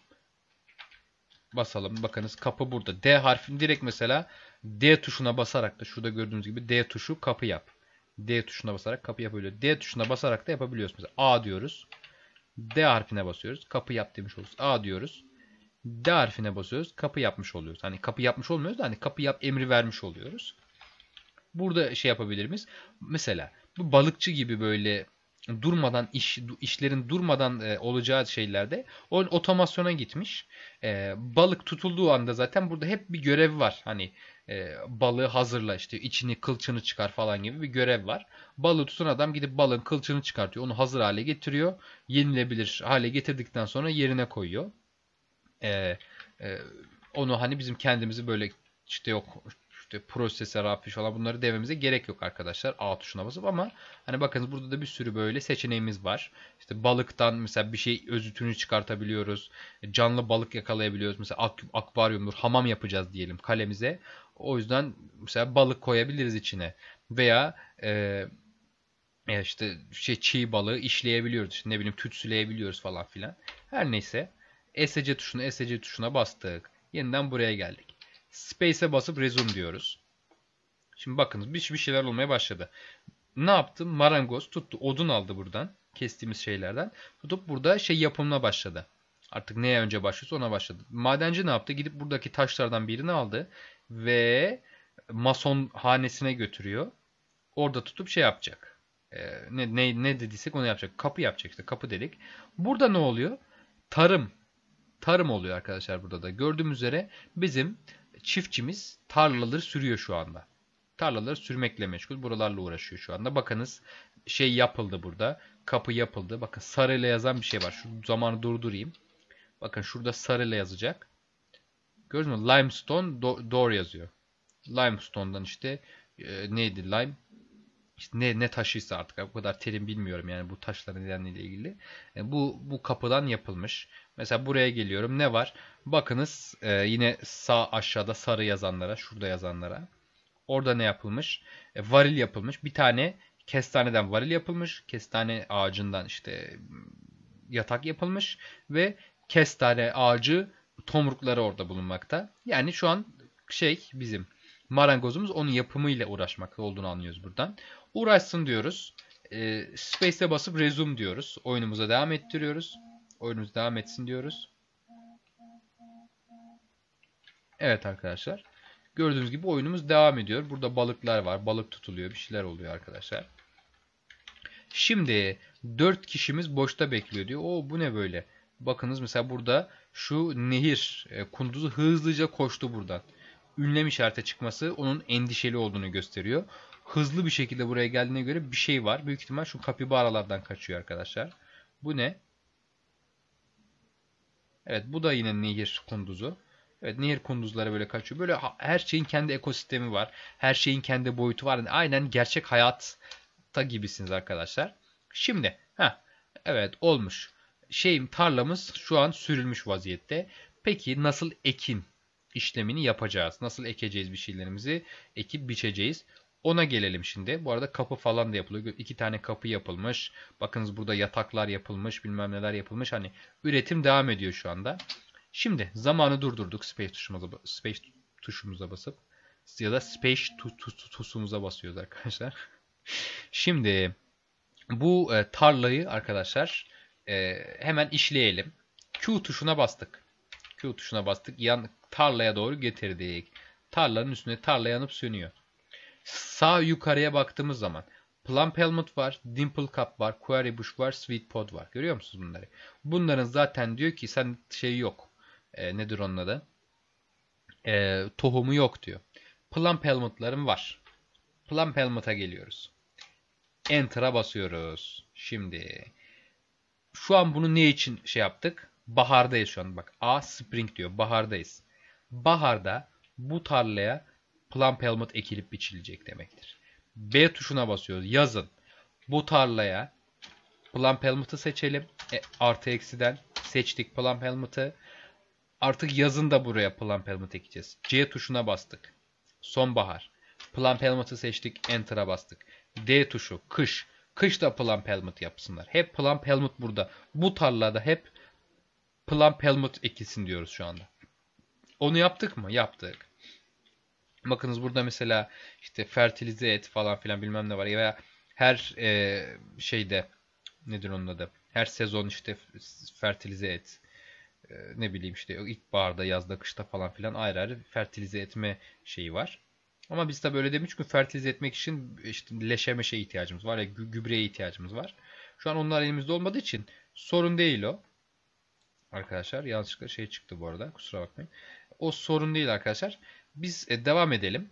Basalım. Bakınız kapı burada. D harfini direkt mesela D tuşuna basarak da şurada gördüğünüz gibi D tuşu kapı yap. D tuşuna basarak kapı yapabiliyor. D tuşuna basarak da yapabiliyoruz. Mesela A diyoruz. D harfine basıyoruz. Kapı yap demiş oluyoruz. A diyoruz. D harfine basıyoruz. Kapı yapmış oluyoruz. Hani kapı yapmış olmuyoruz da hani kapı yap emri vermiş oluyoruz. Burada şey yapabilir miyiz? Mesela bu balıkçı gibi böyle durmadan iş işlerin durmadan e, olacağı şeylerde o otomasyona gitmiş. E, balık tutulduğu anda zaten burada hep bir görev var. Hani e, balığı hazırla işte içini kılçını çıkar falan gibi bir görev var. Balığı tutan adam gidip balığın kılçını çıkartıyor. Onu hazır hale getiriyor. Yenilebilir hale getirdikten sonra yerine koyuyor. E, e, onu hani bizim kendimizi böyle işte yok işte prosesör, afiş falan bunları dememize gerek yok arkadaşlar. A tuşuna basıp ama hani bakınız burada da bir sürü böyle seçeneğimiz var. İşte balıktan mesela bir şey özütünü çıkartabiliyoruz. Canlı balık yakalayabiliyoruz. Mesela ak akvaryumdur, hamam yapacağız diyelim kalemize. O yüzden mesela balık koyabiliriz içine. Veya e, işte şey çiğ balığı işleyebiliyoruz. İşte ne bileyim tütsüleyebiliyoruz falan filan. Her neyse. ESC tuşuna ESC tuşuna bastık. Yeniden buraya geldik. Space'e basıp resume diyoruz. Şimdi bakınız bir, bir şeyler olmaya başladı. Ne yaptım? Marangoz tuttu. Odun aldı buradan. Kestiğimiz şeylerden. Tutup burada şey yapımına başladı. Artık neye önce başlıyorsa ona başladı. Madenci ne yaptı? Gidip buradaki taşlardan birini aldı. Ve mason hanesine götürüyor. Orada tutup şey yapacak. Ee, ne, ne, ne dediysek onu yapacak. Kapı yapacak işte. Kapı dedik. Burada ne oluyor? Tarım. Tarım oluyor arkadaşlar burada da. Gördüğüm üzere bizim çiftçimiz tarlaları sürüyor şu anda. Tarlaları sürmekle meşgul. Buralarla uğraşıyor şu anda. Bakınız şey yapıldı burada. Kapı yapıldı. Bakın sarıyla yazan bir şey var. Şu zamanı durdurayım. Bakın şurada sarıyla yazacak. Gördünüz mü? Limestone do door yazıyor. Limestone'dan işte e, neydi lime? işte ne ne taşıysa artık o kadar terim bilmiyorum yani bu taşların nedeniyle ilgili. E, bu bu kapıdan yapılmış. Mesela buraya geliyorum ne var? Bakınız e, yine sağ aşağıda sarı yazanlara, şurada yazanlara. Orada ne yapılmış? E, varil yapılmış. Bir tane kestaneden varil yapılmış. Kestane ağacından işte yatak yapılmış ve kestane ağacı tomrukları orada bulunmakta. Yani şu an şey bizim marangozumuz onun yapımıyla uğraşmak olduğunu anlıyoruz buradan. Uğraşsın diyoruz. E, Space'e basıp resume diyoruz. Oyunumuza devam ettiriyoruz. Oyunumuz devam etsin diyoruz. Evet arkadaşlar. Gördüğünüz gibi oyunumuz devam ediyor. Burada balıklar var. Balık tutuluyor. Bir şeyler oluyor arkadaşlar. Şimdi 4 kişimiz boşta bekliyor diyor. Oo bu ne böyle? Bakınız mesela burada şu nehir e, kunduzu hızlıca koştu buradan ünlem işareti çıkması onun endişeli olduğunu gösteriyor. Hızlı bir şekilde buraya geldiğine göre bir şey var. Büyük ihtimal şu kapibaralardan kaçıyor arkadaşlar. Bu ne? Evet bu da yine nehir kunduzu. Evet nehir kunduzları böyle kaçıyor. Böyle her şeyin kendi ekosistemi var. Her şeyin kendi boyutu var. Yani aynen gerçek hayatta gibisiniz arkadaşlar. Şimdi ha evet olmuş. Şeyim tarlamız şu an sürülmüş vaziyette. Peki nasıl ekin işlemini yapacağız. Nasıl ekeceğiz bir şeylerimizi? Ekip biçeceğiz. Ona gelelim şimdi. Bu arada kapı falan da yapılıyor. İki tane kapı yapılmış. Bakınız burada yataklar yapılmış. Bilmem neler yapılmış. Hani üretim devam ediyor şu anda. Şimdi zamanı durdurduk. Space tuşumuza, space tuşumuza basıp ya da space tu, tu, tuşumuza basıyoruz arkadaşlar. şimdi bu e, tarlayı arkadaşlar e, hemen işleyelim. Q tuşuna bastık. Q tuşuna bastık. Yan tarlaya doğru getirdik. Tarlanın üstüne tarla yanıp sönüyor. Sağ yukarıya baktığımız zaman Plump Helmet var, Dimple Cup var, Query Bush var, Sweet Pod var. Görüyor musunuz bunları? Bunların zaten diyor ki sen şey yok. E, nedir onun adı? E, tohumu yok diyor. Plump Helmet'ların var. Plump Helmet'a geliyoruz. Enter'a basıyoruz. Şimdi şu an bunu ne için şey yaptık? Bahardayız şu an. Bak A Spring diyor. Bahardayız baharda bu tarlaya plan pelmet ekilip biçilecek demektir. B tuşuna basıyoruz. Yazın. Bu tarlaya plan pelmet'ı seçelim. E, artı eksiden seçtik plan pelmet'ı. Artık yazın da buraya plan pelmet ekeceğiz. C tuşuna bastık. Sonbahar. Plan pelmet'ı seçtik. Enter'a bastık. D tuşu. Kış. Kış da plan pelmet yapsınlar. Hep plan pelmet burada. Bu tarlada hep plan pelmet ekilsin diyoruz şu anda. Onu yaptık mı? Yaptık. Bakınız burada mesela işte fertilize et falan filan bilmem ne var. Veya her e, şeyde nedir onun adı? Her sezon işte fertilize et. E, ne bileyim işte ilkbaharda, yazda, kışta falan filan ayrı ayrı fertilize etme şeyi var. Ama biz tabii öyle demiş ki fertilize etmek için işte leşe meşe ihtiyacımız var ya gübreye ihtiyacımız var. Şu an onlar elimizde olmadığı için sorun değil o. Arkadaşlar yanlışlıkla şey çıktı bu arada kusura bakmayın. O sorun değil arkadaşlar. Biz e, devam edelim.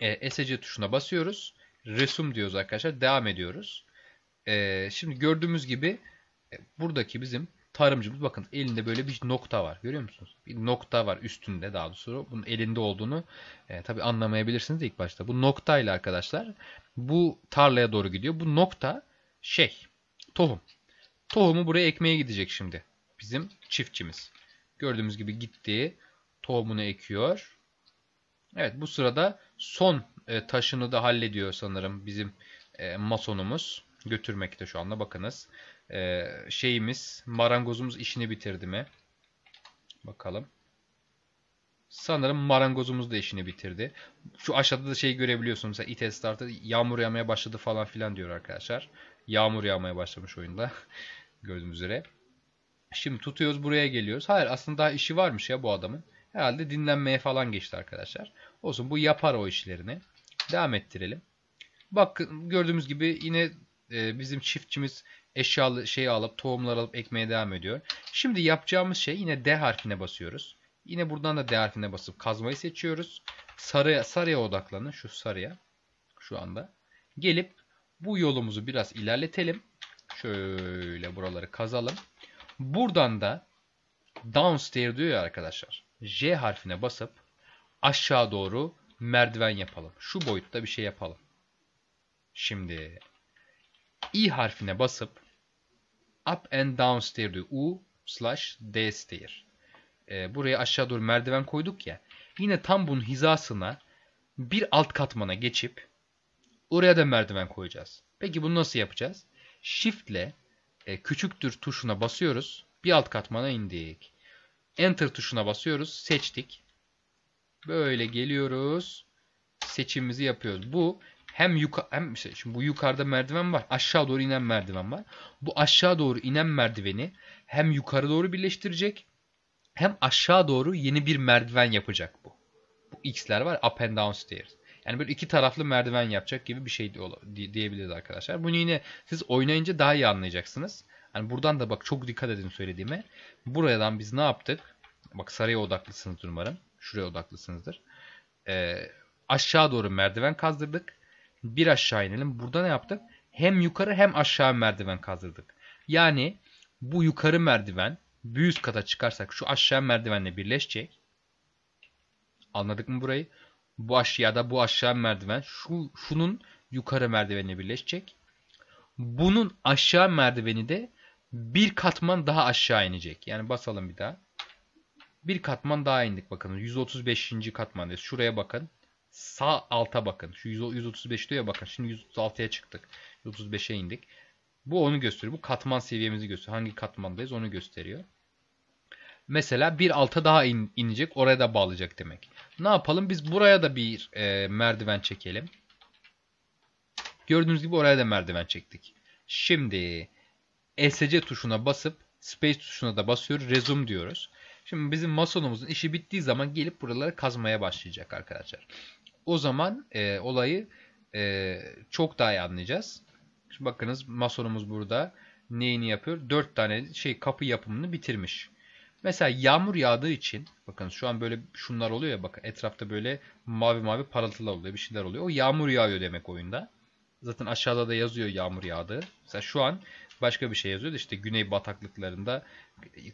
E, tuşuna basıyoruz. Resum diyoruz arkadaşlar. Devam ediyoruz. E, şimdi gördüğümüz gibi e, buradaki bizim tarımcımız bakın elinde böyle bir nokta var. Görüyor musunuz? Bir nokta var üstünde daha doğrusu. Bunun elinde olduğunu e, tabii anlamayabilirsiniz ilk başta. Bu noktayla arkadaşlar bu tarlaya doğru gidiyor. Bu nokta şey tohum. Tohumu buraya ekmeye gidecek şimdi. Bizim çiftçimiz. Gördüğümüz gibi gittiği tohumunu ekiyor. Evet bu sırada son e, taşını da hallediyor sanırım bizim e, masonumuz. Götürmekte şu anda bakınız. E, şeyimiz marangozumuz işini bitirdi mi? Bakalım. Sanırım marangozumuz da işini bitirdi. Şu aşağıda da şey görebiliyorsunuz. Mesela it startı yağmur yağmaya başladı falan filan diyor arkadaşlar. Yağmur yağmaya başlamış oyunda. Gördüğünüz üzere. Şimdi tutuyoruz buraya geliyoruz. Hayır aslında daha işi varmış ya bu adamın. Herhalde dinlenmeye falan geçti arkadaşlar. Olsun bu yapar o işlerini. Devam ettirelim. Bak gördüğümüz gibi yine e, bizim çiftçimiz eşyalı şey alıp tohumlar alıp ekmeye devam ediyor. Şimdi yapacağımız şey yine D harfine basıyoruz. Yine buradan da D harfine basıp kazmayı seçiyoruz. Sarıya, sarıya odaklanın. Şu sarıya. Şu anda. Gelip bu yolumuzu biraz ilerletelim. Şöyle buraları kazalım. Buradan da downstairs diyor ya arkadaşlar. J harfine basıp aşağı doğru merdiven yapalım. Şu boyutta bir şey yapalım. Şimdi I harfine basıp up and down stair U slash D stair. E, buraya aşağı doğru merdiven koyduk ya. Yine tam bunun hizasına bir alt katmana geçip oraya da merdiven koyacağız. Peki bunu nasıl yapacağız? Shift ile e, küçüktür tuşuna basıyoruz. Bir alt katmana indik. Enter tuşuna basıyoruz. Seçtik. Böyle geliyoruz. Seçimimizi yapıyoruz. Bu hem yukarı hem şey, şimdi bu yukarıda merdiven var. Aşağı doğru inen merdiven var. Bu aşağı doğru inen merdiveni hem yukarı doğru birleştirecek hem aşağı doğru yeni bir merdiven yapacak bu. Bu x'ler var. Up and down stairs. Yani böyle iki taraflı merdiven yapacak gibi bir şey diyebiliriz arkadaşlar. Bunu yine siz oynayınca daha iyi anlayacaksınız. Yani buradan da bak çok dikkat edin söylediğime. Buradan biz ne yaptık? Bak sarıya odaklısınız umarım. Şuraya odaklısınızdır. Ee, aşağı doğru merdiven kazdırdık. Bir aşağı inelim. Burada ne yaptık? Hem yukarı hem aşağı merdiven kazdırdık. Yani bu yukarı merdiven bir üst kata çıkarsak şu aşağı merdivenle birleşecek. Anladık mı burayı? Bu aşağıda bu aşağı merdiven şu şunun yukarı merdivenle birleşecek. Bunun aşağı merdiveni de bir katman daha aşağı inecek. Yani basalım bir daha. Bir katman daha indik bakın. 135. katmandayız. Şuraya bakın. Sağ alta bakın. Şu 135 diyor ya bakın. Şimdi 136'ya çıktık. 135'e indik. Bu onu gösteriyor. Bu katman seviyemizi gösteriyor. Hangi katmandayız onu gösteriyor. Mesela bir alta daha in, inecek. Oraya da bağlayacak demek. Ne yapalım? Biz buraya da bir e, merdiven çekelim. Gördüğünüz gibi oraya da merdiven çektik. Şimdi ESC tuşuna basıp Space tuşuna da basıyoruz. Resume diyoruz. Şimdi bizim masonumuzun işi bittiği zaman gelip buraları kazmaya başlayacak arkadaşlar. O zaman e, olayı e, çok daha iyi anlayacağız. Şimdi bakınız masonumuz burada neyini yapıyor? 4 tane şey kapı yapımını bitirmiş. Mesela yağmur yağdığı için bakın şu an böyle şunlar oluyor ya bakın etrafta böyle mavi mavi parıltılar oluyor bir şeyler oluyor. O yağmur yağıyor demek oyunda. Zaten aşağıda da yazıyor yağmur yağdı. Mesela şu an başka bir şey yazıyor da işte güney bataklıklarında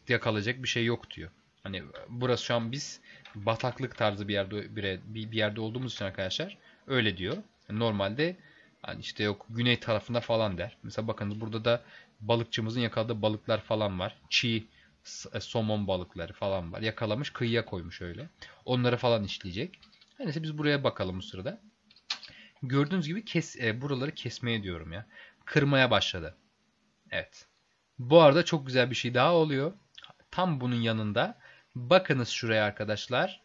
yakalayacak bir şey yok diyor. Hani burası şu an biz bataklık tarzı bir yerde bir, bir yerde olduğumuz için arkadaşlar öyle diyor. Normalde hani işte yok güney tarafında falan der. Mesela bakınız burada da balıkçımızın yakaladığı balıklar falan var. Çiğ e, somon balıkları falan var. Yakalamış kıyıya koymuş öyle. Onları falan işleyecek. Her neyse biz buraya bakalım bu sırada. Gördüğünüz gibi kes, e, buraları kesmeye diyorum ya. Kırmaya başladı. Evet. Bu arada çok güzel bir şey daha oluyor. Tam bunun yanında Bakınız şuraya arkadaşlar.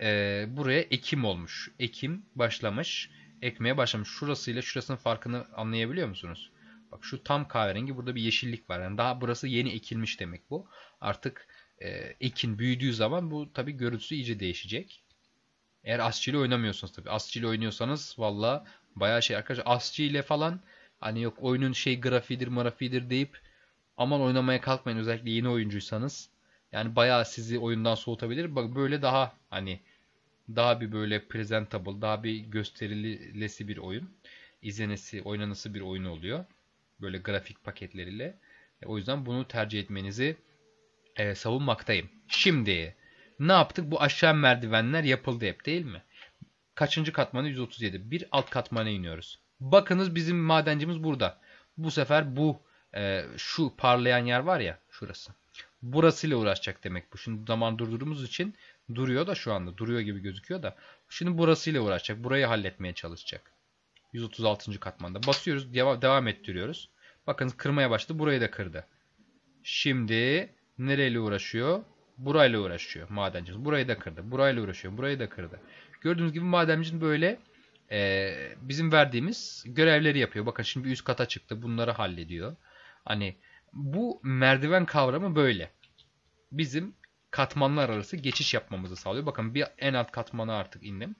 Ee, buraya Ekim olmuş. Ekim başlamış. Ekmeye başlamış. Şurası ile şurasının farkını anlayabiliyor musunuz? Bak şu tam kahverengi burada bir yeşillik var. Yani daha burası yeni ekilmiş demek bu. Artık e, ekin büyüdüğü zaman bu tabi görüntüsü iyice değişecek. Eğer asçı ile oynamıyorsanız tabi. Asçı ile oynuyorsanız valla bayağı şey arkadaşlar. Asçı ile falan hani yok oyunun şey grafidir marafidir deyip aman oynamaya kalkmayın özellikle yeni oyuncuysanız. Yani bayağı sizi oyundan soğutabilir. Bak böyle daha hani daha bir böyle presentable, daha bir gösterilesi bir oyun. İzlenesi, oynanısı bir oyun oluyor. Böyle grafik paketleriyle. E, o yüzden bunu tercih etmenizi e, savunmaktayım. Şimdi ne yaptık? Bu aşağı merdivenler yapıldı hep değil mi? Kaçıncı katmanı? 137. Bir alt katmana iniyoruz. Bakınız bizim madencimiz burada. Bu sefer bu e, şu parlayan yer var ya şurası burasıyla uğraşacak demek bu. Şimdi zaman durdurduğumuz için duruyor da şu anda duruyor gibi gözüküyor da. Şimdi burasıyla uğraşacak. Burayı halletmeye çalışacak. 136. katmanda. Basıyoruz. Devam, devam ettiriyoruz. Bakın kırmaya başladı. Burayı da kırdı. Şimdi nereyle uğraşıyor? Burayla uğraşıyor madencimiz. Burayı da kırdı. Burayla uğraşıyor. Burayı da kırdı. Gördüğünüz gibi madencimiz böyle e, bizim verdiğimiz görevleri yapıyor. Bakın şimdi üst kata çıktı. Bunları hallediyor. Hani bu merdiven kavramı böyle. Bizim katmanlar arası geçiş yapmamızı sağlıyor. Bakın bir en alt katmana artık indim.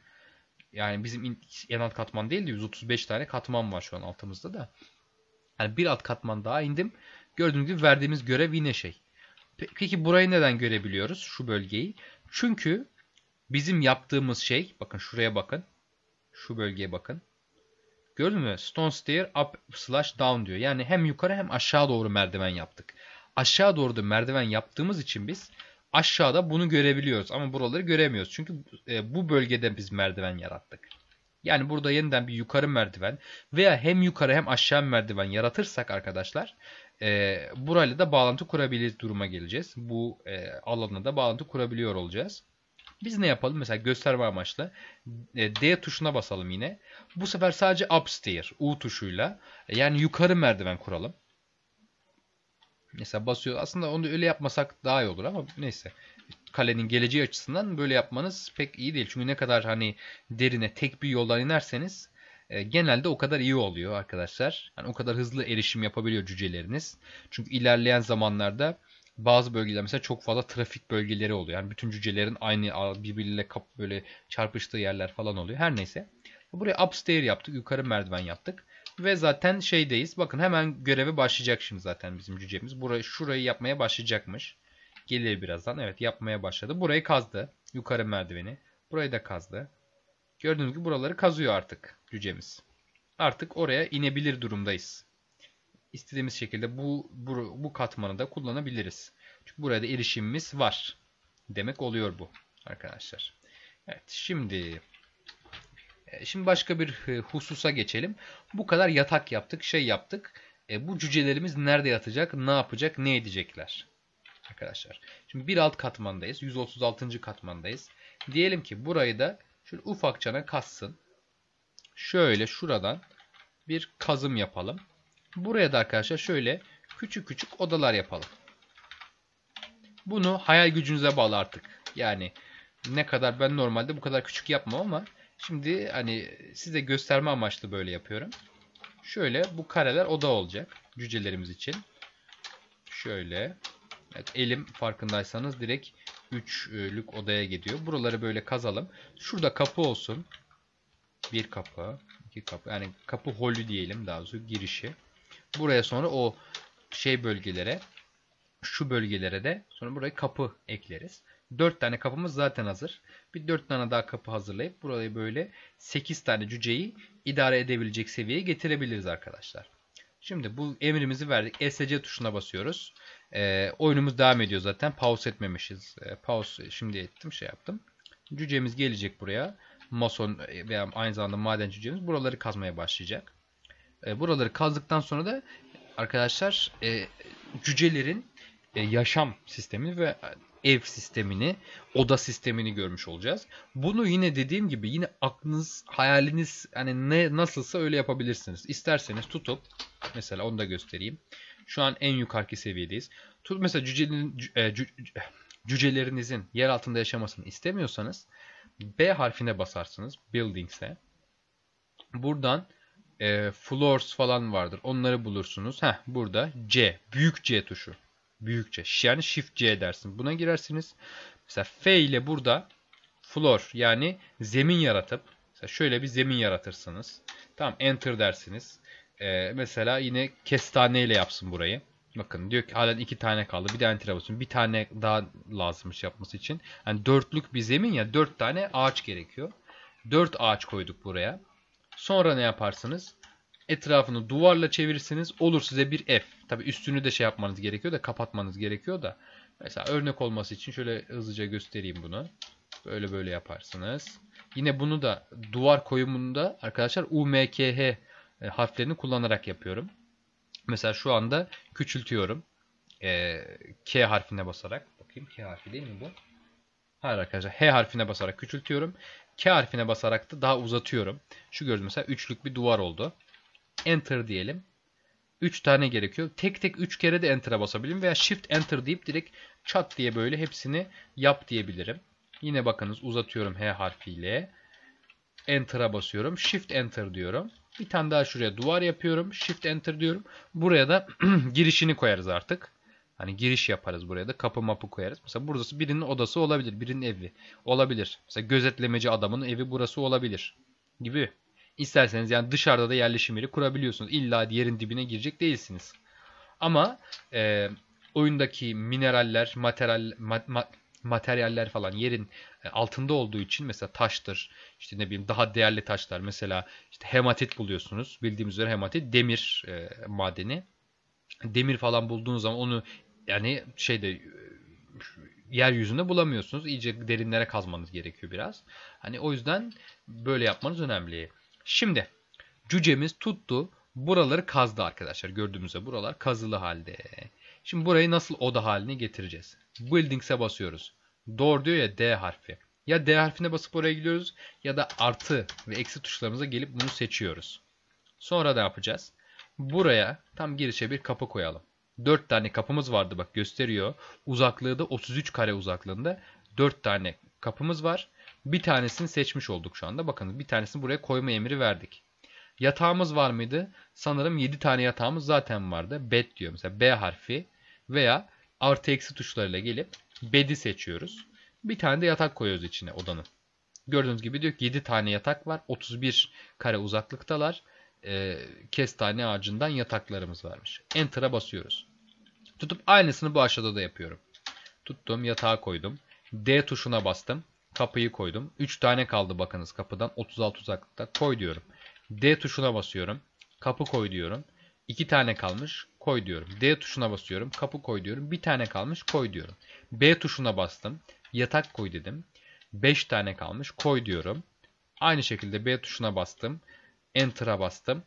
Yani bizim en alt katman değil de 135 tane katman var şu an altımızda da. Yani bir alt katman daha indim. Gördüğünüz gibi verdiğimiz görev yine şey. Peki burayı neden görebiliyoruz? Şu bölgeyi. Çünkü bizim yaptığımız şey bakın şuraya bakın. Şu bölgeye bakın. Gördün mü? Stone stair up slash down diyor. Yani hem yukarı hem aşağı doğru merdiven yaptık. Aşağı doğru da merdiven yaptığımız için biz aşağıda bunu görebiliyoruz. Ama buraları göremiyoruz. Çünkü e, bu bölgede biz merdiven yarattık. Yani burada yeniden bir yukarı merdiven veya hem yukarı hem aşağı merdiven yaratırsak arkadaşlar e, burayla da bağlantı kurabilir duruma geleceğiz. Bu e, alanla da bağlantı kurabiliyor olacağız. Biz ne yapalım? Mesela gösterme amaçlı e, D tuşuna basalım yine. Bu sefer sadece upstairs U tuşuyla e, yani yukarı merdiven kuralım. Mesela basıyor. Aslında onu öyle yapmasak daha iyi olur ama neyse. Kalenin geleceği açısından böyle yapmanız pek iyi değil. Çünkü ne kadar hani derine tek bir yoldan inerseniz e, genelde o kadar iyi oluyor arkadaşlar. Yani o kadar hızlı erişim yapabiliyor cüceleriniz. Çünkü ilerleyen zamanlarda bazı bölgeler mesela çok fazla trafik bölgeleri oluyor. Yani bütün cücelerin aynı birbiriyle kap böyle çarpıştığı yerler falan oluyor. Her neyse. Buraya upstairs yaptık. Yukarı merdiven yaptık. Ve zaten şeydeyiz. Bakın hemen göreve başlayacak şimdi zaten bizim cücemiz. Burayı, şurayı yapmaya başlayacakmış. Gelir birazdan. Evet yapmaya başladı. Burayı kazdı. Yukarı merdiveni. Burayı da kazdı. Gördüğünüz gibi buraları kazıyor artık cücemiz. Artık oraya inebilir durumdayız istediğimiz şekilde bu, bu, bu katmanı da kullanabiliriz. Çünkü buraya da erişimimiz var. Demek oluyor bu arkadaşlar. Evet şimdi e, şimdi başka bir e, hususa geçelim. Bu kadar yatak yaptık, şey yaptık. E, bu cücelerimiz nerede yatacak, ne yapacak, ne edecekler? Arkadaşlar. Şimdi bir alt katmandayız. 136. katmandayız. Diyelim ki burayı da şöyle ufakçana kassın. Şöyle şuradan bir kazım yapalım. Buraya da arkadaşlar şöyle küçük küçük odalar yapalım. Bunu hayal gücünüze bağlı artık. Yani ne kadar ben normalde bu kadar küçük yapmam ama şimdi hani size gösterme amaçlı böyle yapıyorum. Şöyle bu kareler oda olacak cücelerimiz için. Şöyle evet, elim farkındaysanız direkt üçlük odaya gidiyor. Buraları böyle kazalım. Şurada kapı olsun. Bir kapı, iki kapı. Yani kapı holü diyelim daha doğrusu girişi. Buraya sonra o şey bölgelere şu bölgelere de sonra buraya kapı ekleriz. 4 tane kapımız zaten hazır. Bir 4 tane daha kapı hazırlayıp burayı böyle 8 tane cüceyi idare edebilecek seviyeye getirebiliriz arkadaşlar. Şimdi bu emrimizi verdik. ESC tuşuna basıyoruz. E, oyunumuz devam ediyor zaten. Pause etmemişiz. E, pause şimdi ettim şey yaptım. Cücemiz gelecek buraya. Mason e, veya aynı zamanda maden cücemiz buraları kazmaya başlayacak. E, buraları kazdıktan sonra da arkadaşlar e, cücelerin e, yaşam sistemini ve ev sistemini, oda sistemini görmüş olacağız. Bunu yine dediğim gibi yine aklınız, hayaliniz hani ne nasılsa öyle yapabilirsiniz. İsterseniz tutup mesela onu da göstereyim. Şu an en yukarıki seviyedeyiz. Tut mesela cücenin, e, cü, cü, cücelerinizin yer altında yaşamasını istemiyorsanız B harfine basarsınız buildings'e. Buradan e, floors falan vardır. Onları bulursunuz. Heh, burada C. Büyük C tuşu. Büyük C. Yani shift C dersin. Buna girersiniz. Mesela F ile burada floor yani zemin yaratıp mesela şöyle bir zemin yaratırsınız. Tamam enter dersiniz. Ee, mesela yine kestane ile yapsın burayı. Bakın diyor ki halen iki tane kaldı. Bir de Enter basın. Bir tane daha lazımmış yapması için. Yani dörtlük bir zemin ya dört tane ağaç gerekiyor. Dört ağaç koyduk buraya. Sonra ne yaparsınız? Etrafını duvarla çevirirsiniz. Olur size bir ev. Tabi üstünü de şey yapmanız gerekiyor da kapatmanız gerekiyor da. Mesela örnek olması için şöyle hızlıca göstereyim bunu. Böyle böyle yaparsınız. Yine bunu da duvar koyumunda arkadaşlar UMKH e, harflerini kullanarak yapıyorum. Mesela şu anda küçültüyorum. E, K harfine basarak. Bakayım K harfi değil mi bu? Hayır arkadaşlar H harfine basarak küçültüyorum. K harfine basarak da daha uzatıyorum. Şu gördüğünüz mesela üçlük bir duvar oldu. Enter diyelim. 3 tane gerekiyor. Tek tek 3 kere de enter'a basabilirim veya shift enter deyip direkt çat diye böyle hepsini yap diyebilirim. Yine bakınız uzatıyorum H harfiyle. Enter'a basıyorum. Shift enter diyorum. Bir tane daha şuraya duvar yapıyorum. Shift enter diyorum. Buraya da girişini koyarız artık. Hani giriş yaparız buraya da kapı mapı koyarız. Mesela burası birinin odası olabilir. Birinin evi olabilir. Mesela gözetlemeci adamın evi burası olabilir gibi. İsterseniz yani dışarıda da yerleşim yeri kurabiliyorsunuz. İlla yerin dibine girecek değilsiniz. Ama e, oyundaki mineraller, materyal, mat, mat, materyaller falan yerin e, altında olduğu için mesela taştır, işte ne bileyim daha değerli taşlar mesela işte hematit buluyorsunuz. Bildiğimiz üzere hematit demir e, madeni. Demir falan bulduğunuz zaman onu yani şeyde e, yeryüzünde bulamıyorsunuz. İyice derinlere kazmanız gerekiyor biraz. Hani o yüzden böyle yapmanız önemli. Şimdi cücemiz tuttu. Buraları kazdı arkadaşlar. Gördüğümüzde buralar kazılı halde. Şimdi burayı nasıl oda haline getireceğiz? Buildings'e basıyoruz. Door diyor ya D harfi. Ya D harfine basıp oraya gidiyoruz ya da artı ve eksi tuşlarımıza gelip bunu seçiyoruz. Sonra da yapacağız? Buraya tam girişe bir kapı koyalım. 4 tane kapımız vardı bak gösteriyor. Uzaklığı da 33 kare uzaklığında 4 tane kapımız var. Bir tanesini seçmiş olduk şu anda. Bakın bir tanesini buraya koyma emri verdik. Yatağımız var mıydı? Sanırım 7 tane yatağımız zaten vardı. Bed diyor mesela B harfi veya artı eksi tuşlarıyla gelip bed'i seçiyoruz. Bir tane de yatak koyuyoruz içine odanın. Gördüğünüz gibi diyor ki 7 tane yatak var. 31 kare uzaklıktalar. E, kestane ağacından yataklarımız varmış. Enter'a basıyoruz. Tutup aynısını bu aşağıda da yapıyorum. Tuttum yatağa koydum. D tuşuna bastım. Kapıyı koydum. 3 tane kaldı bakınız kapıdan. 36 uzaklıkta koy diyorum. D tuşuna basıyorum. Kapı koy diyorum. 2 tane kalmış koy diyorum. D tuşuna basıyorum. Kapı koy diyorum. 1 tane kalmış koy diyorum. B tuşuna bastım. Yatak koy dedim. 5 tane kalmış koy diyorum. Aynı şekilde B tuşuna bastım. Enter'a bastım.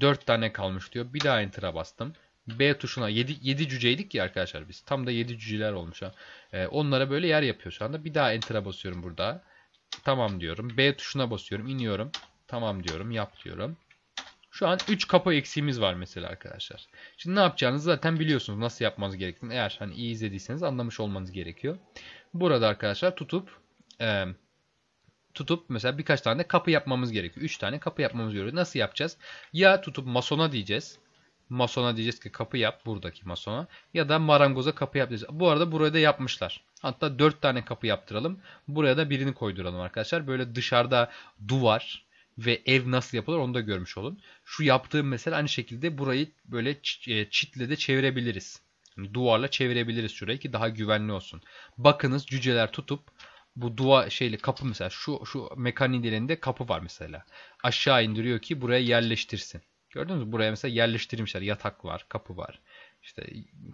4 tane kalmış diyor. Bir daha Enter'a bastım. B tuşuna 7, 7 cüceydik ya arkadaşlar biz. Tam da 7 cüceler olmuş ha. E, onlara böyle yer yapıyor şu anda. Bir daha enter'a basıyorum burada. Tamam diyorum. B tuşuna basıyorum. iniyorum. Tamam diyorum. Yap diyorum. Şu an 3 kapı eksiğimiz var mesela arkadaşlar. Şimdi ne yapacağınızı zaten biliyorsunuz. Nasıl yapmanız gerektiğini. Eğer hani iyi izlediyseniz anlamış olmanız gerekiyor. Burada arkadaşlar tutup e, tutup mesela birkaç tane kapı yapmamız gerekiyor. 3 tane kapı yapmamız gerekiyor. Nasıl yapacağız? Ya tutup masona diyeceğiz masona diyeceğiz ki kapı yap buradaki masona ya da marangoza kapı yap diyeceğiz. Bu arada burayı da yapmışlar. Hatta 4 tane kapı yaptıralım. Buraya da birini koyduralım arkadaşlar. Böyle dışarıda duvar ve ev nasıl yapılır onu da görmüş olun. Şu yaptığım mesela aynı şekilde burayı böyle e, çitle de çevirebiliriz. Yani duvarla çevirebiliriz şurayı ki daha güvenli olsun. Bakınız cüceler tutup bu dua şeyle kapı mesela şu şu mekaniğin kapı var mesela. Aşağı indiriyor ki buraya yerleştirsin. Gördünüz mü? Buraya mesela yerleştirmişler. Yatak var, kapı var. İşte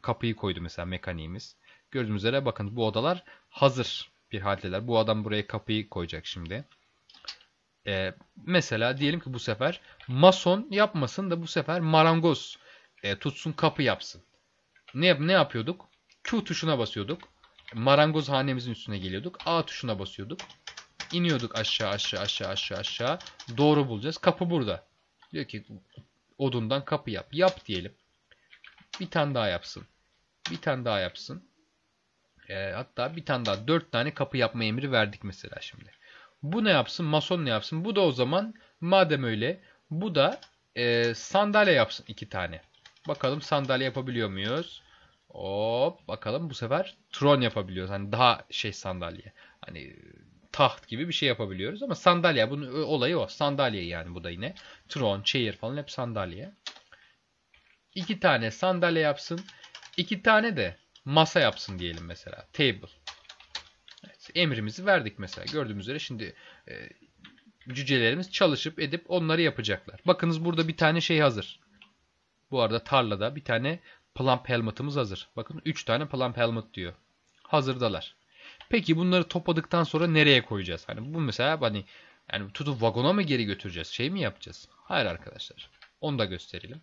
kapıyı koydu mesela mekaniğimiz. Gördüğünüz üzere bakın bu odalar hazır bir haldeler. Bu adam buraya kapıyı koyacak şimdi. Ee, mesela diyelim ki bu sefer mason yapmasın da bu sefer marangoz e, tutsun kapı yapsın. Ne, ne yapıyorduk? Q tuşuna basıyorduk. Marangoz hanemizin üstüne geliyorduk. A tuşuna basıyorduk. İniyorduk aşağı aşağı aşağı aşağı aşağı. Doğru bulacağız. Kapı burada. Diyor ki odundan kapı yap. Yap diyelim. Bir tane daha yapsın. Bir tane daha yapsın. E, hatta bir tane daha. Dört tane kapı yapma emri verdik mesela şimdi. Bu ne yapsın? Mason ne yapsın? Bu da o zaman madem öyle bu da e, sandalye yapsın iki tane. Bakalım sandalye yapabiliyor muyuz? Hop bakalım bu sefer tron yapabiliyoruz. Hani daha şey sandalye. Hani taht gibi bir şey yapabiliyoruz. Ama sandalye bunun olayı o. Sandalye yani bu da yine. Tron, chair falan hep sandalye. İki tane sandalye yapsın. iki tane de masa yapsın diyelim mesela. Table. Evet, emrimizi verdik mesela. Gördüğümüz üzere şimdi e, cücelerimiz çalışıp edip onları yapacaklar. Bakınız burada bir tane şey hazır. Bu arada tarlada bir tane plump helmet'ımız hazır. Bakın 3 tane plump helmet diyor. Hazırdalar. Peki bunları topladıktan sonra nereye koyacağız? Hani bu mesela hani yani tutup vagona mı geri götüreceğiz? Şey mi yapacağız? Hayır arkadaşlar. Onu da gösterelim.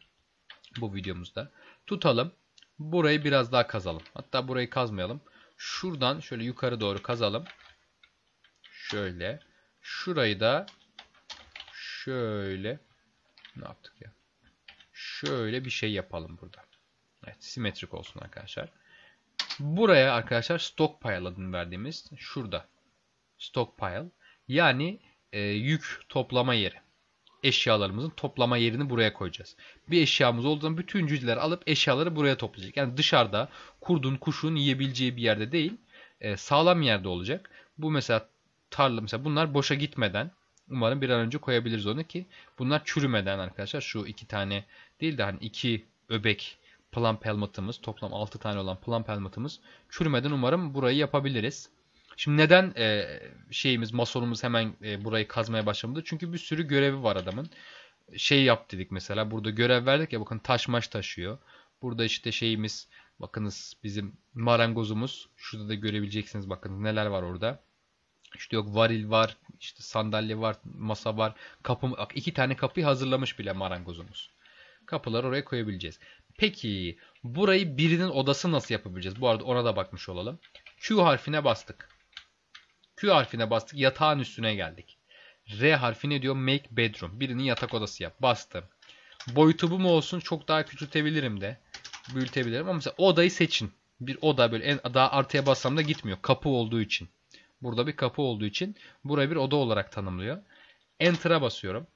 Bu videomuzda. Tutalım. Burayı biraz daha kazalım. Hatta burayı kazmayalım. Şuradan şöyle yukarı doğru kazalım. Şöyle. Şurayı da şöyle ne yaptık ya? Şöyle bir şey yapalım burada. Evet simetrik olsun arkadaşlar. Buraya arkadaşlar stockpile adını verdiğimiz şurada stockpile yani e, yük toplama yeri. Eşyalarımızın toplama yerini buraya koyacağız. Bir eşyamız olduğunda bütün cüceler alıp eşyaları buraya toplayacak. Yani dışarıda kurdun kuşun yiyebileceği bir yerde değil e, sağlam yerde olacak. Bu mesela tarla mesela bunlar boşa gitmeden umarım bir an önce koyabiliriz onu ki bunlar çürümeden arkadaşlar şu iki tane değil de hani iki öbek Plan pelmatımız toplam 6 tane olan plan pelmatımız çürümeden umarım burayı yapabiliriz. Şimdi neden e, şeyimiz masonumuz hemen e, burayı kazmaya başlamadı? Çünkü bir sürü görevi var adamın. Şey yap dedik mesela burada görev verdik ya bakın taş maş taşıyor. Burada işte şeyimiz bakınız bizim marangozumuz. Şurada da görebileceksiniz bakın neler var orada. İşte yok varil var, işte sandalye var, masa var. Kapı, iki tane kapıyı hazırlamış bile marangozumuz. Kapıları oraya koyabileceğiz. Peki burayı birinin odası nasıl yapabileceğiz? Bu arada ona da bakmış olalım. Q harfine bastık. Q harfine bastık. Yatağın üstüne geldik. R harfi ne diyor? Make bedroom. Birinin yatak odası yap. Bastım. Boyutu bu mu olsun? Çok daha küçültebilirim de. Büyütebilirim ama mesela odayı seçin. Bir oda böyle en daha artıya bassam da gitmiyor. Kapı olduğu için. Burada bir kapı olduğu için buraya bir oda olarak tanımlıyor. Enter'a basıyorum.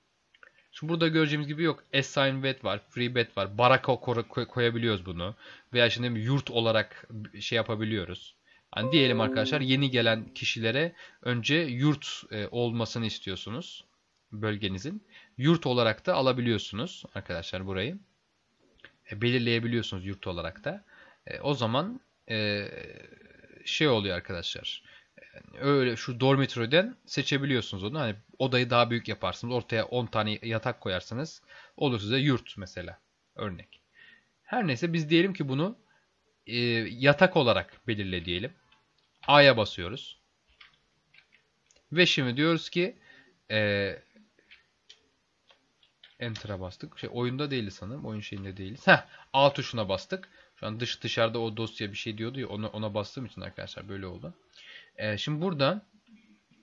Şimdi burada göreceğimiz gibi yok. Assign bet var, free bet var. Baraka koyabiliyoruz bunu. Veya şimdi yurt olarak şey yapabiliyoruz. Hani diyelim arkadaşlar yeni gelen kişilere önce yurt e, olmasını istiyorsunuz bölgenizin. Yurt olarak da alabiliyorsunuz arkadaşlar burayı. E, belirleyebiliyorsunuz yurt olarak da. E, o zaman şey oluyor arkadaşlar öyle şu dormitory'den seçebiliyorsunuz onu. Hani odayı daha büyük yaparsınız. Ortaya 10 tane yatak koyarsanız olur size yurt mesela örnek. Her neyse biz diyelim ki bunu e, yatak olarak belirle diyelim. A'ya basıyoruz. Ve şimdi diyoruz ki e, Enter'a bastık. Şey, oyunda değiliz sanırım. Oyun şeyinde değiliz. Heh, A tuşuna bastık. Şu an dış dışarıda o dosya bir şey diyordu ya ona, ona bastığım için arkadaşlar böyle oldu. E, şimdi burada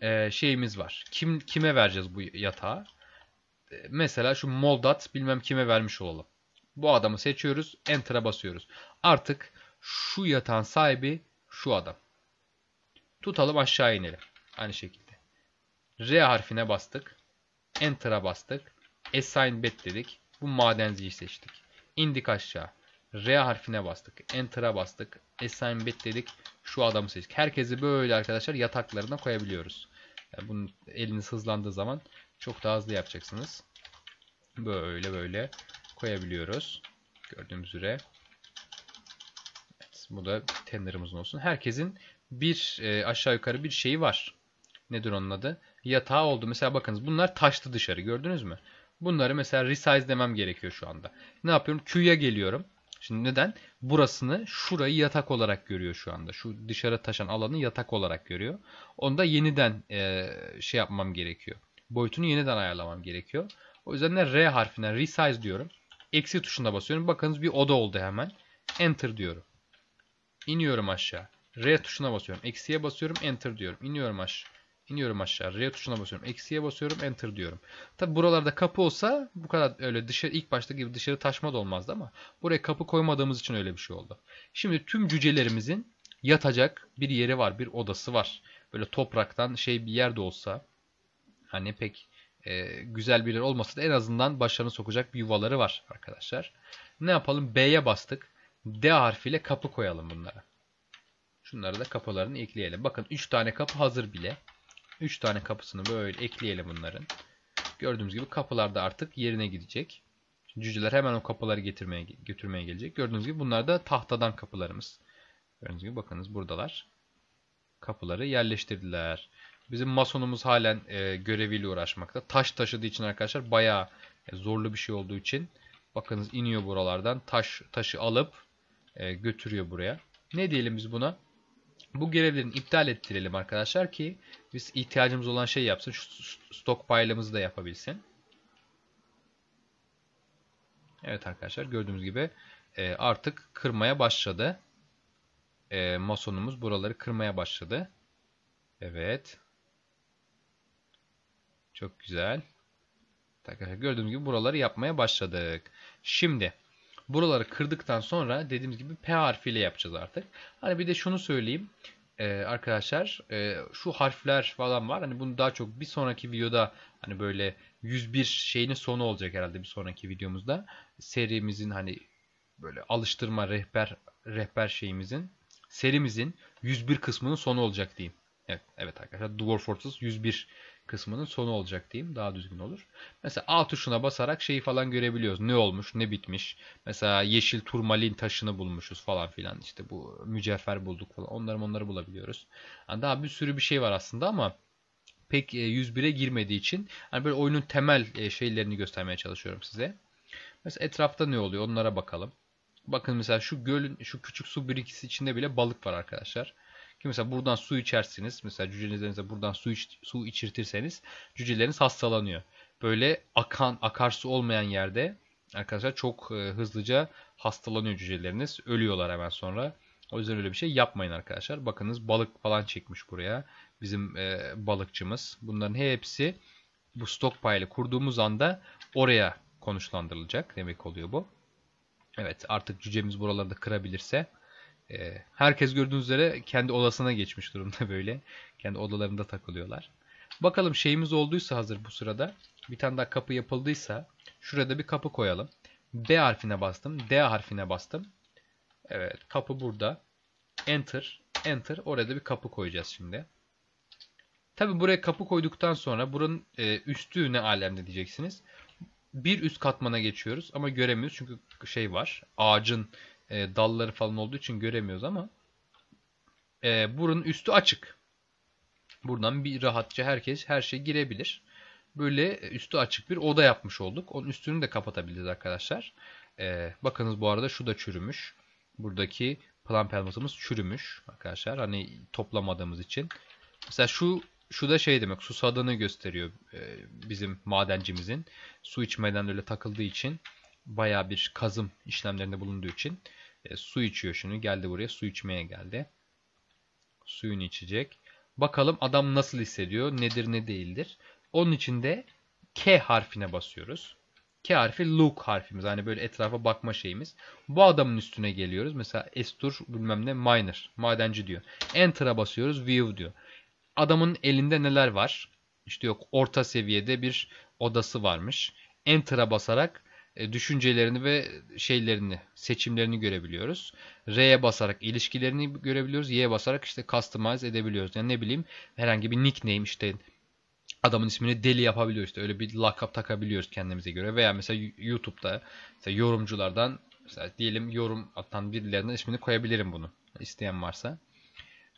e, şeyimiz var. Kim Kime vereceğiz bu yatağı? E, mesela şu Moldat bilmem kime vermiş olalım. Bu adamı seçiyoruz. Enter'a basıyoruz. Artık şu yatağın sahibi şu adam. Tutalım aşağı inelim. Aynı şekilde. R harfine bastık. Enter'a bastık. Assign bet dedik. Bu madenciyi seçtik. İndik aşağı. R harfine bastık. Enter'a bastık. Assign bet dedik şu adamı seç. Herkesi böyle arkadaşlar yataklarına koyabiliyoruz. Yani bunun eliniz hızlandığı zaman çok daha hızlı yapacaksınız. Böyle böyle koyabiliyoruz. Gördüğümüz üzere. Evet, bu da tenderımızın olsun. Herkesin bir e, aşağı yukarı bir şeyi var. Nedir onun adı? Yatağı oldu. Mesela bakınız bunlar taştı dışarı gördünüz mü? Bunları mesela resize demem gerekiyor şu anda. Ne yapıyorum? Q'ya geliyorum. Şimdi neden? Burasını, şurayı yatak olarak görüyor şu anda. Şu dışarı taşan alanı yatak olarak görüyor. Onu da yeniden e, şey yapmam gerekiyor. Boyutunu yeniden ayarlamam gerekiyor. O yüzden de R harfinden resize diyorum. Eksi tuşuna basıyorum. Bakınız bir oda oldu hemen. Enter diyorum. İniyorum aşağı. R tuşuna basıyorum. Eksiye basıyorum. Enter diyorum. İniyorum aşağı. İniyorum aşağı. R tuşuna basıyorum. Eksiye basıyorum. Enter diyorum. Tabi buralarda kapı olsa bu kadar öyle dışarı ilk başta gibi dışarı taşma da olmazdı ama buraya kapı koymadığımız için öyle bir şey oldu. Şimdi tüm cücelerimizin yatacak bir yeri var. Bir odası var. Böyle topraktan şey bir yer de olsa hani pek e, güzel bir yer olmasa da en azından başlarını sokacak bir yuvaları var arkadaşlar. Ne yapalım? B'ye bastık. D harfiyle kapı koyalım bunlara. Şunları da kapılarını ekleyelim. Bakın 3 tane kapı hazır bile. 3 tane kapısını böyle ekleyelim bunların. Gördüğünüz gibi kapılar da artık yerine gidecek. Şimdi cüceler hemen o kapıları getirmeye götürmeye gelecek. Gördüğünüz gibi bunlar da tahtadan kapılarımız. Gördüğünüz gibi bakınız buradalar. Kapıları yerleştirdiler. Bizim masonumuz halen e, göreviyle uğraşmakta. Taş taşıdığı için arkadaşlar bayağı e, zorlu bir şey olduğu için bakınız iniyor buralardan. Taş taşı alıp e, götürüyor buraya. Ne diyelim biz buna? Bu görevlerini iptal ettirelim arkadaşlar ki biz ihtiyacımız olan şey yapsın. Şu stockpile'ımızı da yapabilsin. Evet arkadaşlar gördüğünüz gibi e, artık kırmaya başladı. E, masonumuz buraları kırmaya başladı. Evet. Çok güzel. Arkadaşlar gördüğünüz gibi buraları yapmaya başladık. Şimdi Buraları kırdıktan sonra dediğimiz gibi P harfiyle yapacağız artık. Hani bir de şunu söyleyeyim e, arkadaşlar e, şu harfler falan var. Hani bunu daha çok bir sonraki videoda hani böyle 101 şeyinin sonu olacak herhalde bir sonraki videomuzda. Serimizin hani böyle alıştırma rehber rehber şeyimizin serimizin 101 kısmının sonu olacak diyeyim. Evet, evet arkadaşlar Dwarf Fortress 101 kısmının sonu olacak diyeyim. Daha düzgün olur. Mesela A tuşuna basarak şeyi falan görebiliyoruz. Ne olmuş, ne bitmiş. Mesela yeşil turmalin taşını bulmuşuz falan filan. İşte bu mücevher bulduk falan. Onları onları bulabiliyoruz. Yani daha bir sürü bir şey var aslında ama pek 101'e girmediği için hani böyle oyunun temel e, şeylerini göstermeye çalışıyorum size. Mesela etrafta ne oluyor onlara bakalım. Bakın mesela şu gölün şu küçük su birikisi içinde bile balık var arkadaşlar. Çünkü mesela buradan su içersiniz. Mesela cücelerinize buradan su, iç, su içirtirseniz cüceleriniz hastalanıyor. Böyle akan, akarsu olmayan yerde arkadaşlar çok e, hızlıca hastalanıyor cüceleriniz. Ölüyorlar hemen sonra. O yüzden öyle bir şey yapmayın arkadaşlar. Bakınız balık falan çekmiş buraya bizim e, balıkçımız. Bunların hepsi bu stockpile'ı kurduğumuz anda oraya konuşlandırılacak demek oluyor bu. Evet artık cücemiz buralarda kırabilirse ee, herkes gördüğünüz üzere kendi odasına geçmiş durumda böyle. Kendi odalarında takılıyorlar. Bakalım şeyimiz olduysa hazır bu sırada. Bir tane daha kapı yapıldıysa şurada bir kapı koyalım. B harfine bastım. D harfine bastım. Evet kapı burada. Enter. Enter. Oraya da bir kapı koyacağız şimdi. Tabi buraya kapı koyduktan sonra buranın e, üstü ne alemde diyeceksiniz. Bir üst katmana geçiyoruz ama göremiyoruz çünkü şey var. Ağacın e, dalları falan olduğu için göremiyoruz ama e, burun üstü açık. Buradan bir rahatça herkes her şey girebilir. Böyle üstü açık bir oda yapmış olduk. Onun üstünü de kapatabiliriz arkadaşlar. E, bakınız bu arada şu da çürümüş. Buradaki plan permasımız çürümüş arkadaşlar. Hani toplamadığımız için. Mesela şu şu da şey demek susadığını gösteriyor e, bizim madencimizin. Su içmeden öyle takıldığı için baya bir kazım işlemlerinde bulunduğu için e, su içiyor şunu. Geldi buraya su içmeye geldi. Suyunu içecek. Bakalım adam nasıl hissediyor? Nedir ne değildir? Onun için de K harfine basıyoruz. K harfi look harfimiz. Hani böyle etrafa bakma şeyimiz. Bu adamın üstüne geliyoruz. Mesela Estur bilmem ne miner. Madenci diyor. Enter'a basıyoruz. View diyor. Adamın elinde neler var? İşte yok orta seviyede bir odası varmış. Enter'a basarak e, düşüncelerini ve şeylerini, seçimlerini görebiliyoruz. R'ye basarak ilişkilerini görebiliyoruz. Y'ye basarak işte customize edebiliyoruz. Yani ne bileyim herhangi bir nickname işte adamın ismini deli yapabiliyoruz. İşte öyle bir lakap takabiliyoruz kendimize göre. Veya mesela YouTube'da mesela yorumculardan mesela diyelim yorum atan birilerinden ismini koyabilirim bunu isteyen varsa.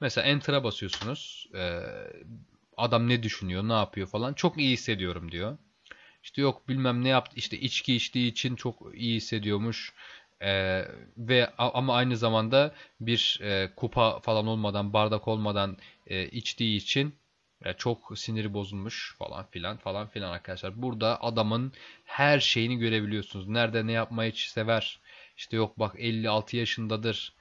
Mesela enter'a basıyorsunuz. Adam ne düşünüyor, ne yapıyor falan. Çok iyi hissediyorum diyor. İşte yok bilmem ne yaptı. İşte içki içtiği için çok iyi hissediyormuş. Ee, ve ama aynı zamanda bir e, kupa falan olmadan, bardak olmadan e, içtiği için e, çok siniri bozulmuş falan filan falan filan arkadaşlar. Burada adamın her şeyini görebiliyorsunuz. Nerede ne yapmayı sever. işte yok bak 56 yaşındadır.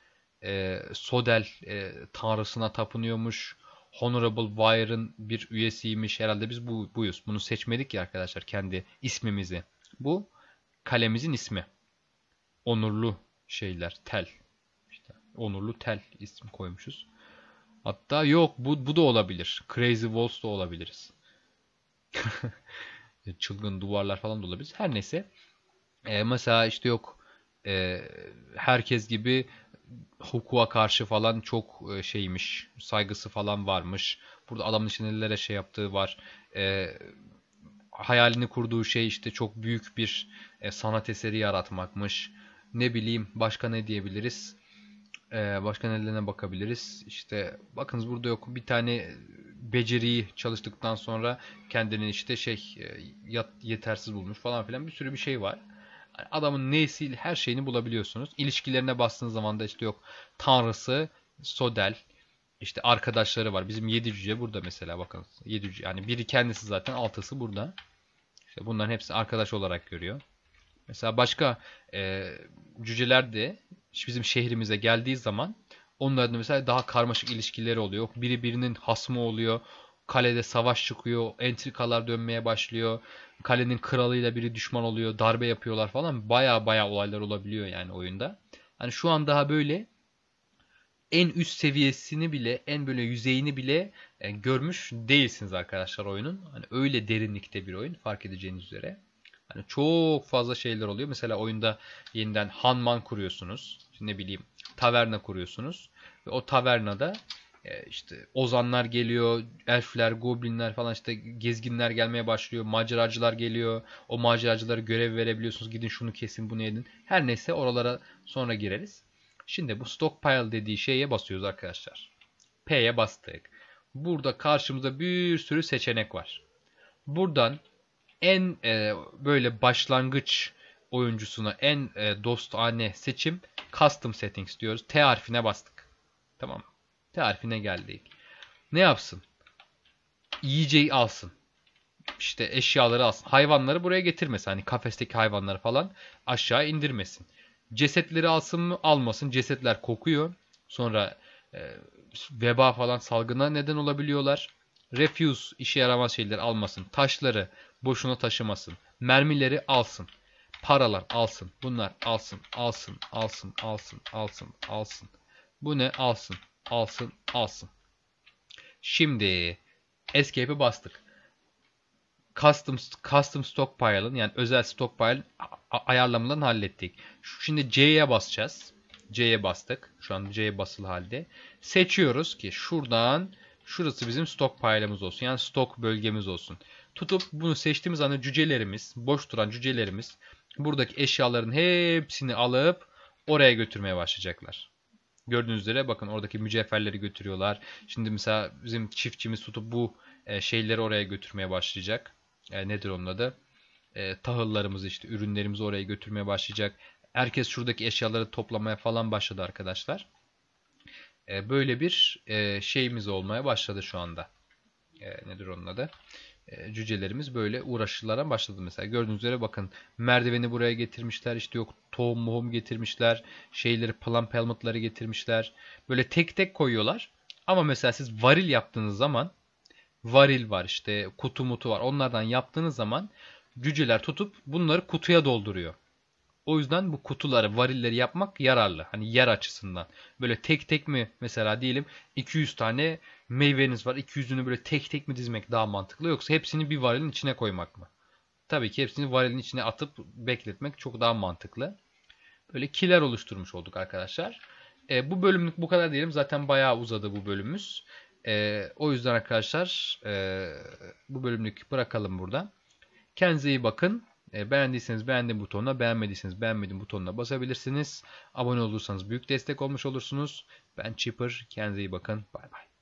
E, Sodel e, tanrısına tapınıyormuş Honorable Wire'ın bir üyesiymiş. Herhalde biz bu, buyuz. Bunu seçmedik ya arkadaşlar kendi ismimizi. Bu kalemizin ismi. Onurlu şeyler. Tel. İşte onurlu tel isim koymuşuz. Hatta yok bu, bu da olabilir. Crazy Walls da olabiliriz. Çılgın duvarlar falan da olabilir. Her neyse. E, mesela işte yok e, herkes gibi hukuka karşı falan çok e, şeymiş. Saygısı falan varmış. Burada adamın için nelere şey yaptığı var. E, hayalini kurduğu şey işte çok büyük bir e, sanat eseri yaratmakmış. Ne bileyim başka ne diyebiliriz? E, başka nelerine bakabiliriz? İşte bakınız burada yok. Bir tane beceriyi çalıştıktan sonra kendini işte şey e, yetersiz bulmuş falan filan bir sürü bir şey var adamın neysi her şeyini bulabiliyorsunuz. İlişkilerine bastığınız zaman da işte yok tanrısı Sodel işte arkadaşları var. Bizim yedi cüce burada mesela bakın. Yedi cüce yani biri kendisi zaten altısı burada. İşte bunların hepsi arkadaş olarak görüyor. Mesela başka e, cüceler de bizim şehrimize geldiği zaman onların mesela daha karmaşık ilişkileri oluyor. Biri birinin hasmı oluyor kalede savaş çıkıyor, entrikalar dönmeye başlıyor. Kalenin kralıyla biri düşman oluyor, darbe yapıyorlar falan. Baya baya olaylar olabiliyor yani oyunda. Hani şu an daha böyle en üst seviyesini bile, en böyle yüzeyini bile yani e, görmüş değilsiniz arkadaşlar oyunun. Hani öyle derinlikte bir oyun fark edeceğiniz üzere. Hani çok fazla şeyler oluyor. Mesela oyunda yeniden hanman kuruyorsunuz. Şimdi ne bileyim taverna kuruyorsunuz. Ve o tavernada e, işte ozanlar geliyor, elfler, goblinler falan işte gezginler gelmeye başlıyor, maceracılar geliyor. O maceracılara görev verebiliyorsunuz. Gidin şunu kesin, bunu edin. Her neyse oralara sonra gireriz. Şimdi bu stockpile dediği şeye basıyoruz arkadaşlar. P'ye bastık. Burada karşımıza bir sürü seçenek var. Buradan en e, böyle başlangıç oyuncusuna en e, dostane seçim custom settings diyoruz. T harfine bastık. Tamam Tarifine geldik. Ne yapsın? Yiyeceği alsın. İşte eşyaları alsın. Hayvanları buraya getirmesin. Hani kafesteki hayvanları falan aşağı indirmesin. Cesetleri alsın mı? Almasın. Cesetler kokuyor. Sonra e, veba falan salgına neden olabiliyorlar. Refuse işe yaramaz şeyler almasın. Taşları boşuna taşımasın. Mermileri alsın. Paralar alsın. Bunlar alsın, alsın, alsın, alsın, alsın, alsın. Bu ne? Alsın alsın alsın. Şimdi Escape'i bastık. Custom, custom stockpile'ın yani özel stockpile ayarlamalarını hallettik. Şimdi C'ye basacağız. C'ye bastık. Şu an C'ye basılı halde. Seçiyoruz ki şuradan şurası bizim stockpile'ımız olsun. Yani stock bölgemiz olsun. Tutup bunu seçtiğimiz anda cücelerimiz, boş duran cücelerimiz buradaki eşyaların hepsini alıp oraya götürmeye başlayacaklar. Gördüğünüz üzere bakın oradaki mücevherleri götürüyorlar. Şimdi mesela bizim çiftçimiz tutup bu e, şeyleri oraya götürmeye başlayacak. E, nedir onun adı? E, tahıllarımızı işte ürünlerimizi oraya götürmeye başlayacak. Herkes şuradaki eşyaları toplamaya falan başladı arkadaşlar. E, böyle bir şeyimiz olmaya başladı şu anda. nedir onun adı? E, cücelerimiz böyle uğraşılara başladı mesela. Gördüğünüz üzere bakın merdiveni buraya getirmişler. işte yok tohum muhum getirmişler. Şeyleri plan pelmutları getirmişler. Böyle tek tek koyuyorlar. Ama mesela siz varil yaptığınız zaman varil var işte kutu mutu var. Onlardan yaptığınız zaman cüceler tutup bunları kutuya dolduruyor. O yüzden bu kutuları, varilleri yapmak yararlı. Hani yer açısından. Böyle tek tek mi mesela diyelim 200 tane meyveniz var. 200'ünü böyle tek tek mi dizmek daha mantıklı yoksa hepsini bir varilin içine koymak mı? Tabii ki hepsini varilin içine atıp bekletmek çok daha mantıklı. Böyle kiler oluşturmuş olduk arkadaşlar. E, bu bölümlük bu kadar diyelim. Zaten bayağı uzadı bu bölümümüz. E, o yüzden arkadaşlar e, bu bölümlük bırakalım burada. Kendinize iyi bakın. E, beğendiyseniz beğendim butonuna, beğenmediyseniz beğenmedim butonuna basabilirsiniz. Abone olursanız büyük destek olmuş olursunuz. Ben Chipper. Kendinize iyi bakın. Bay bay.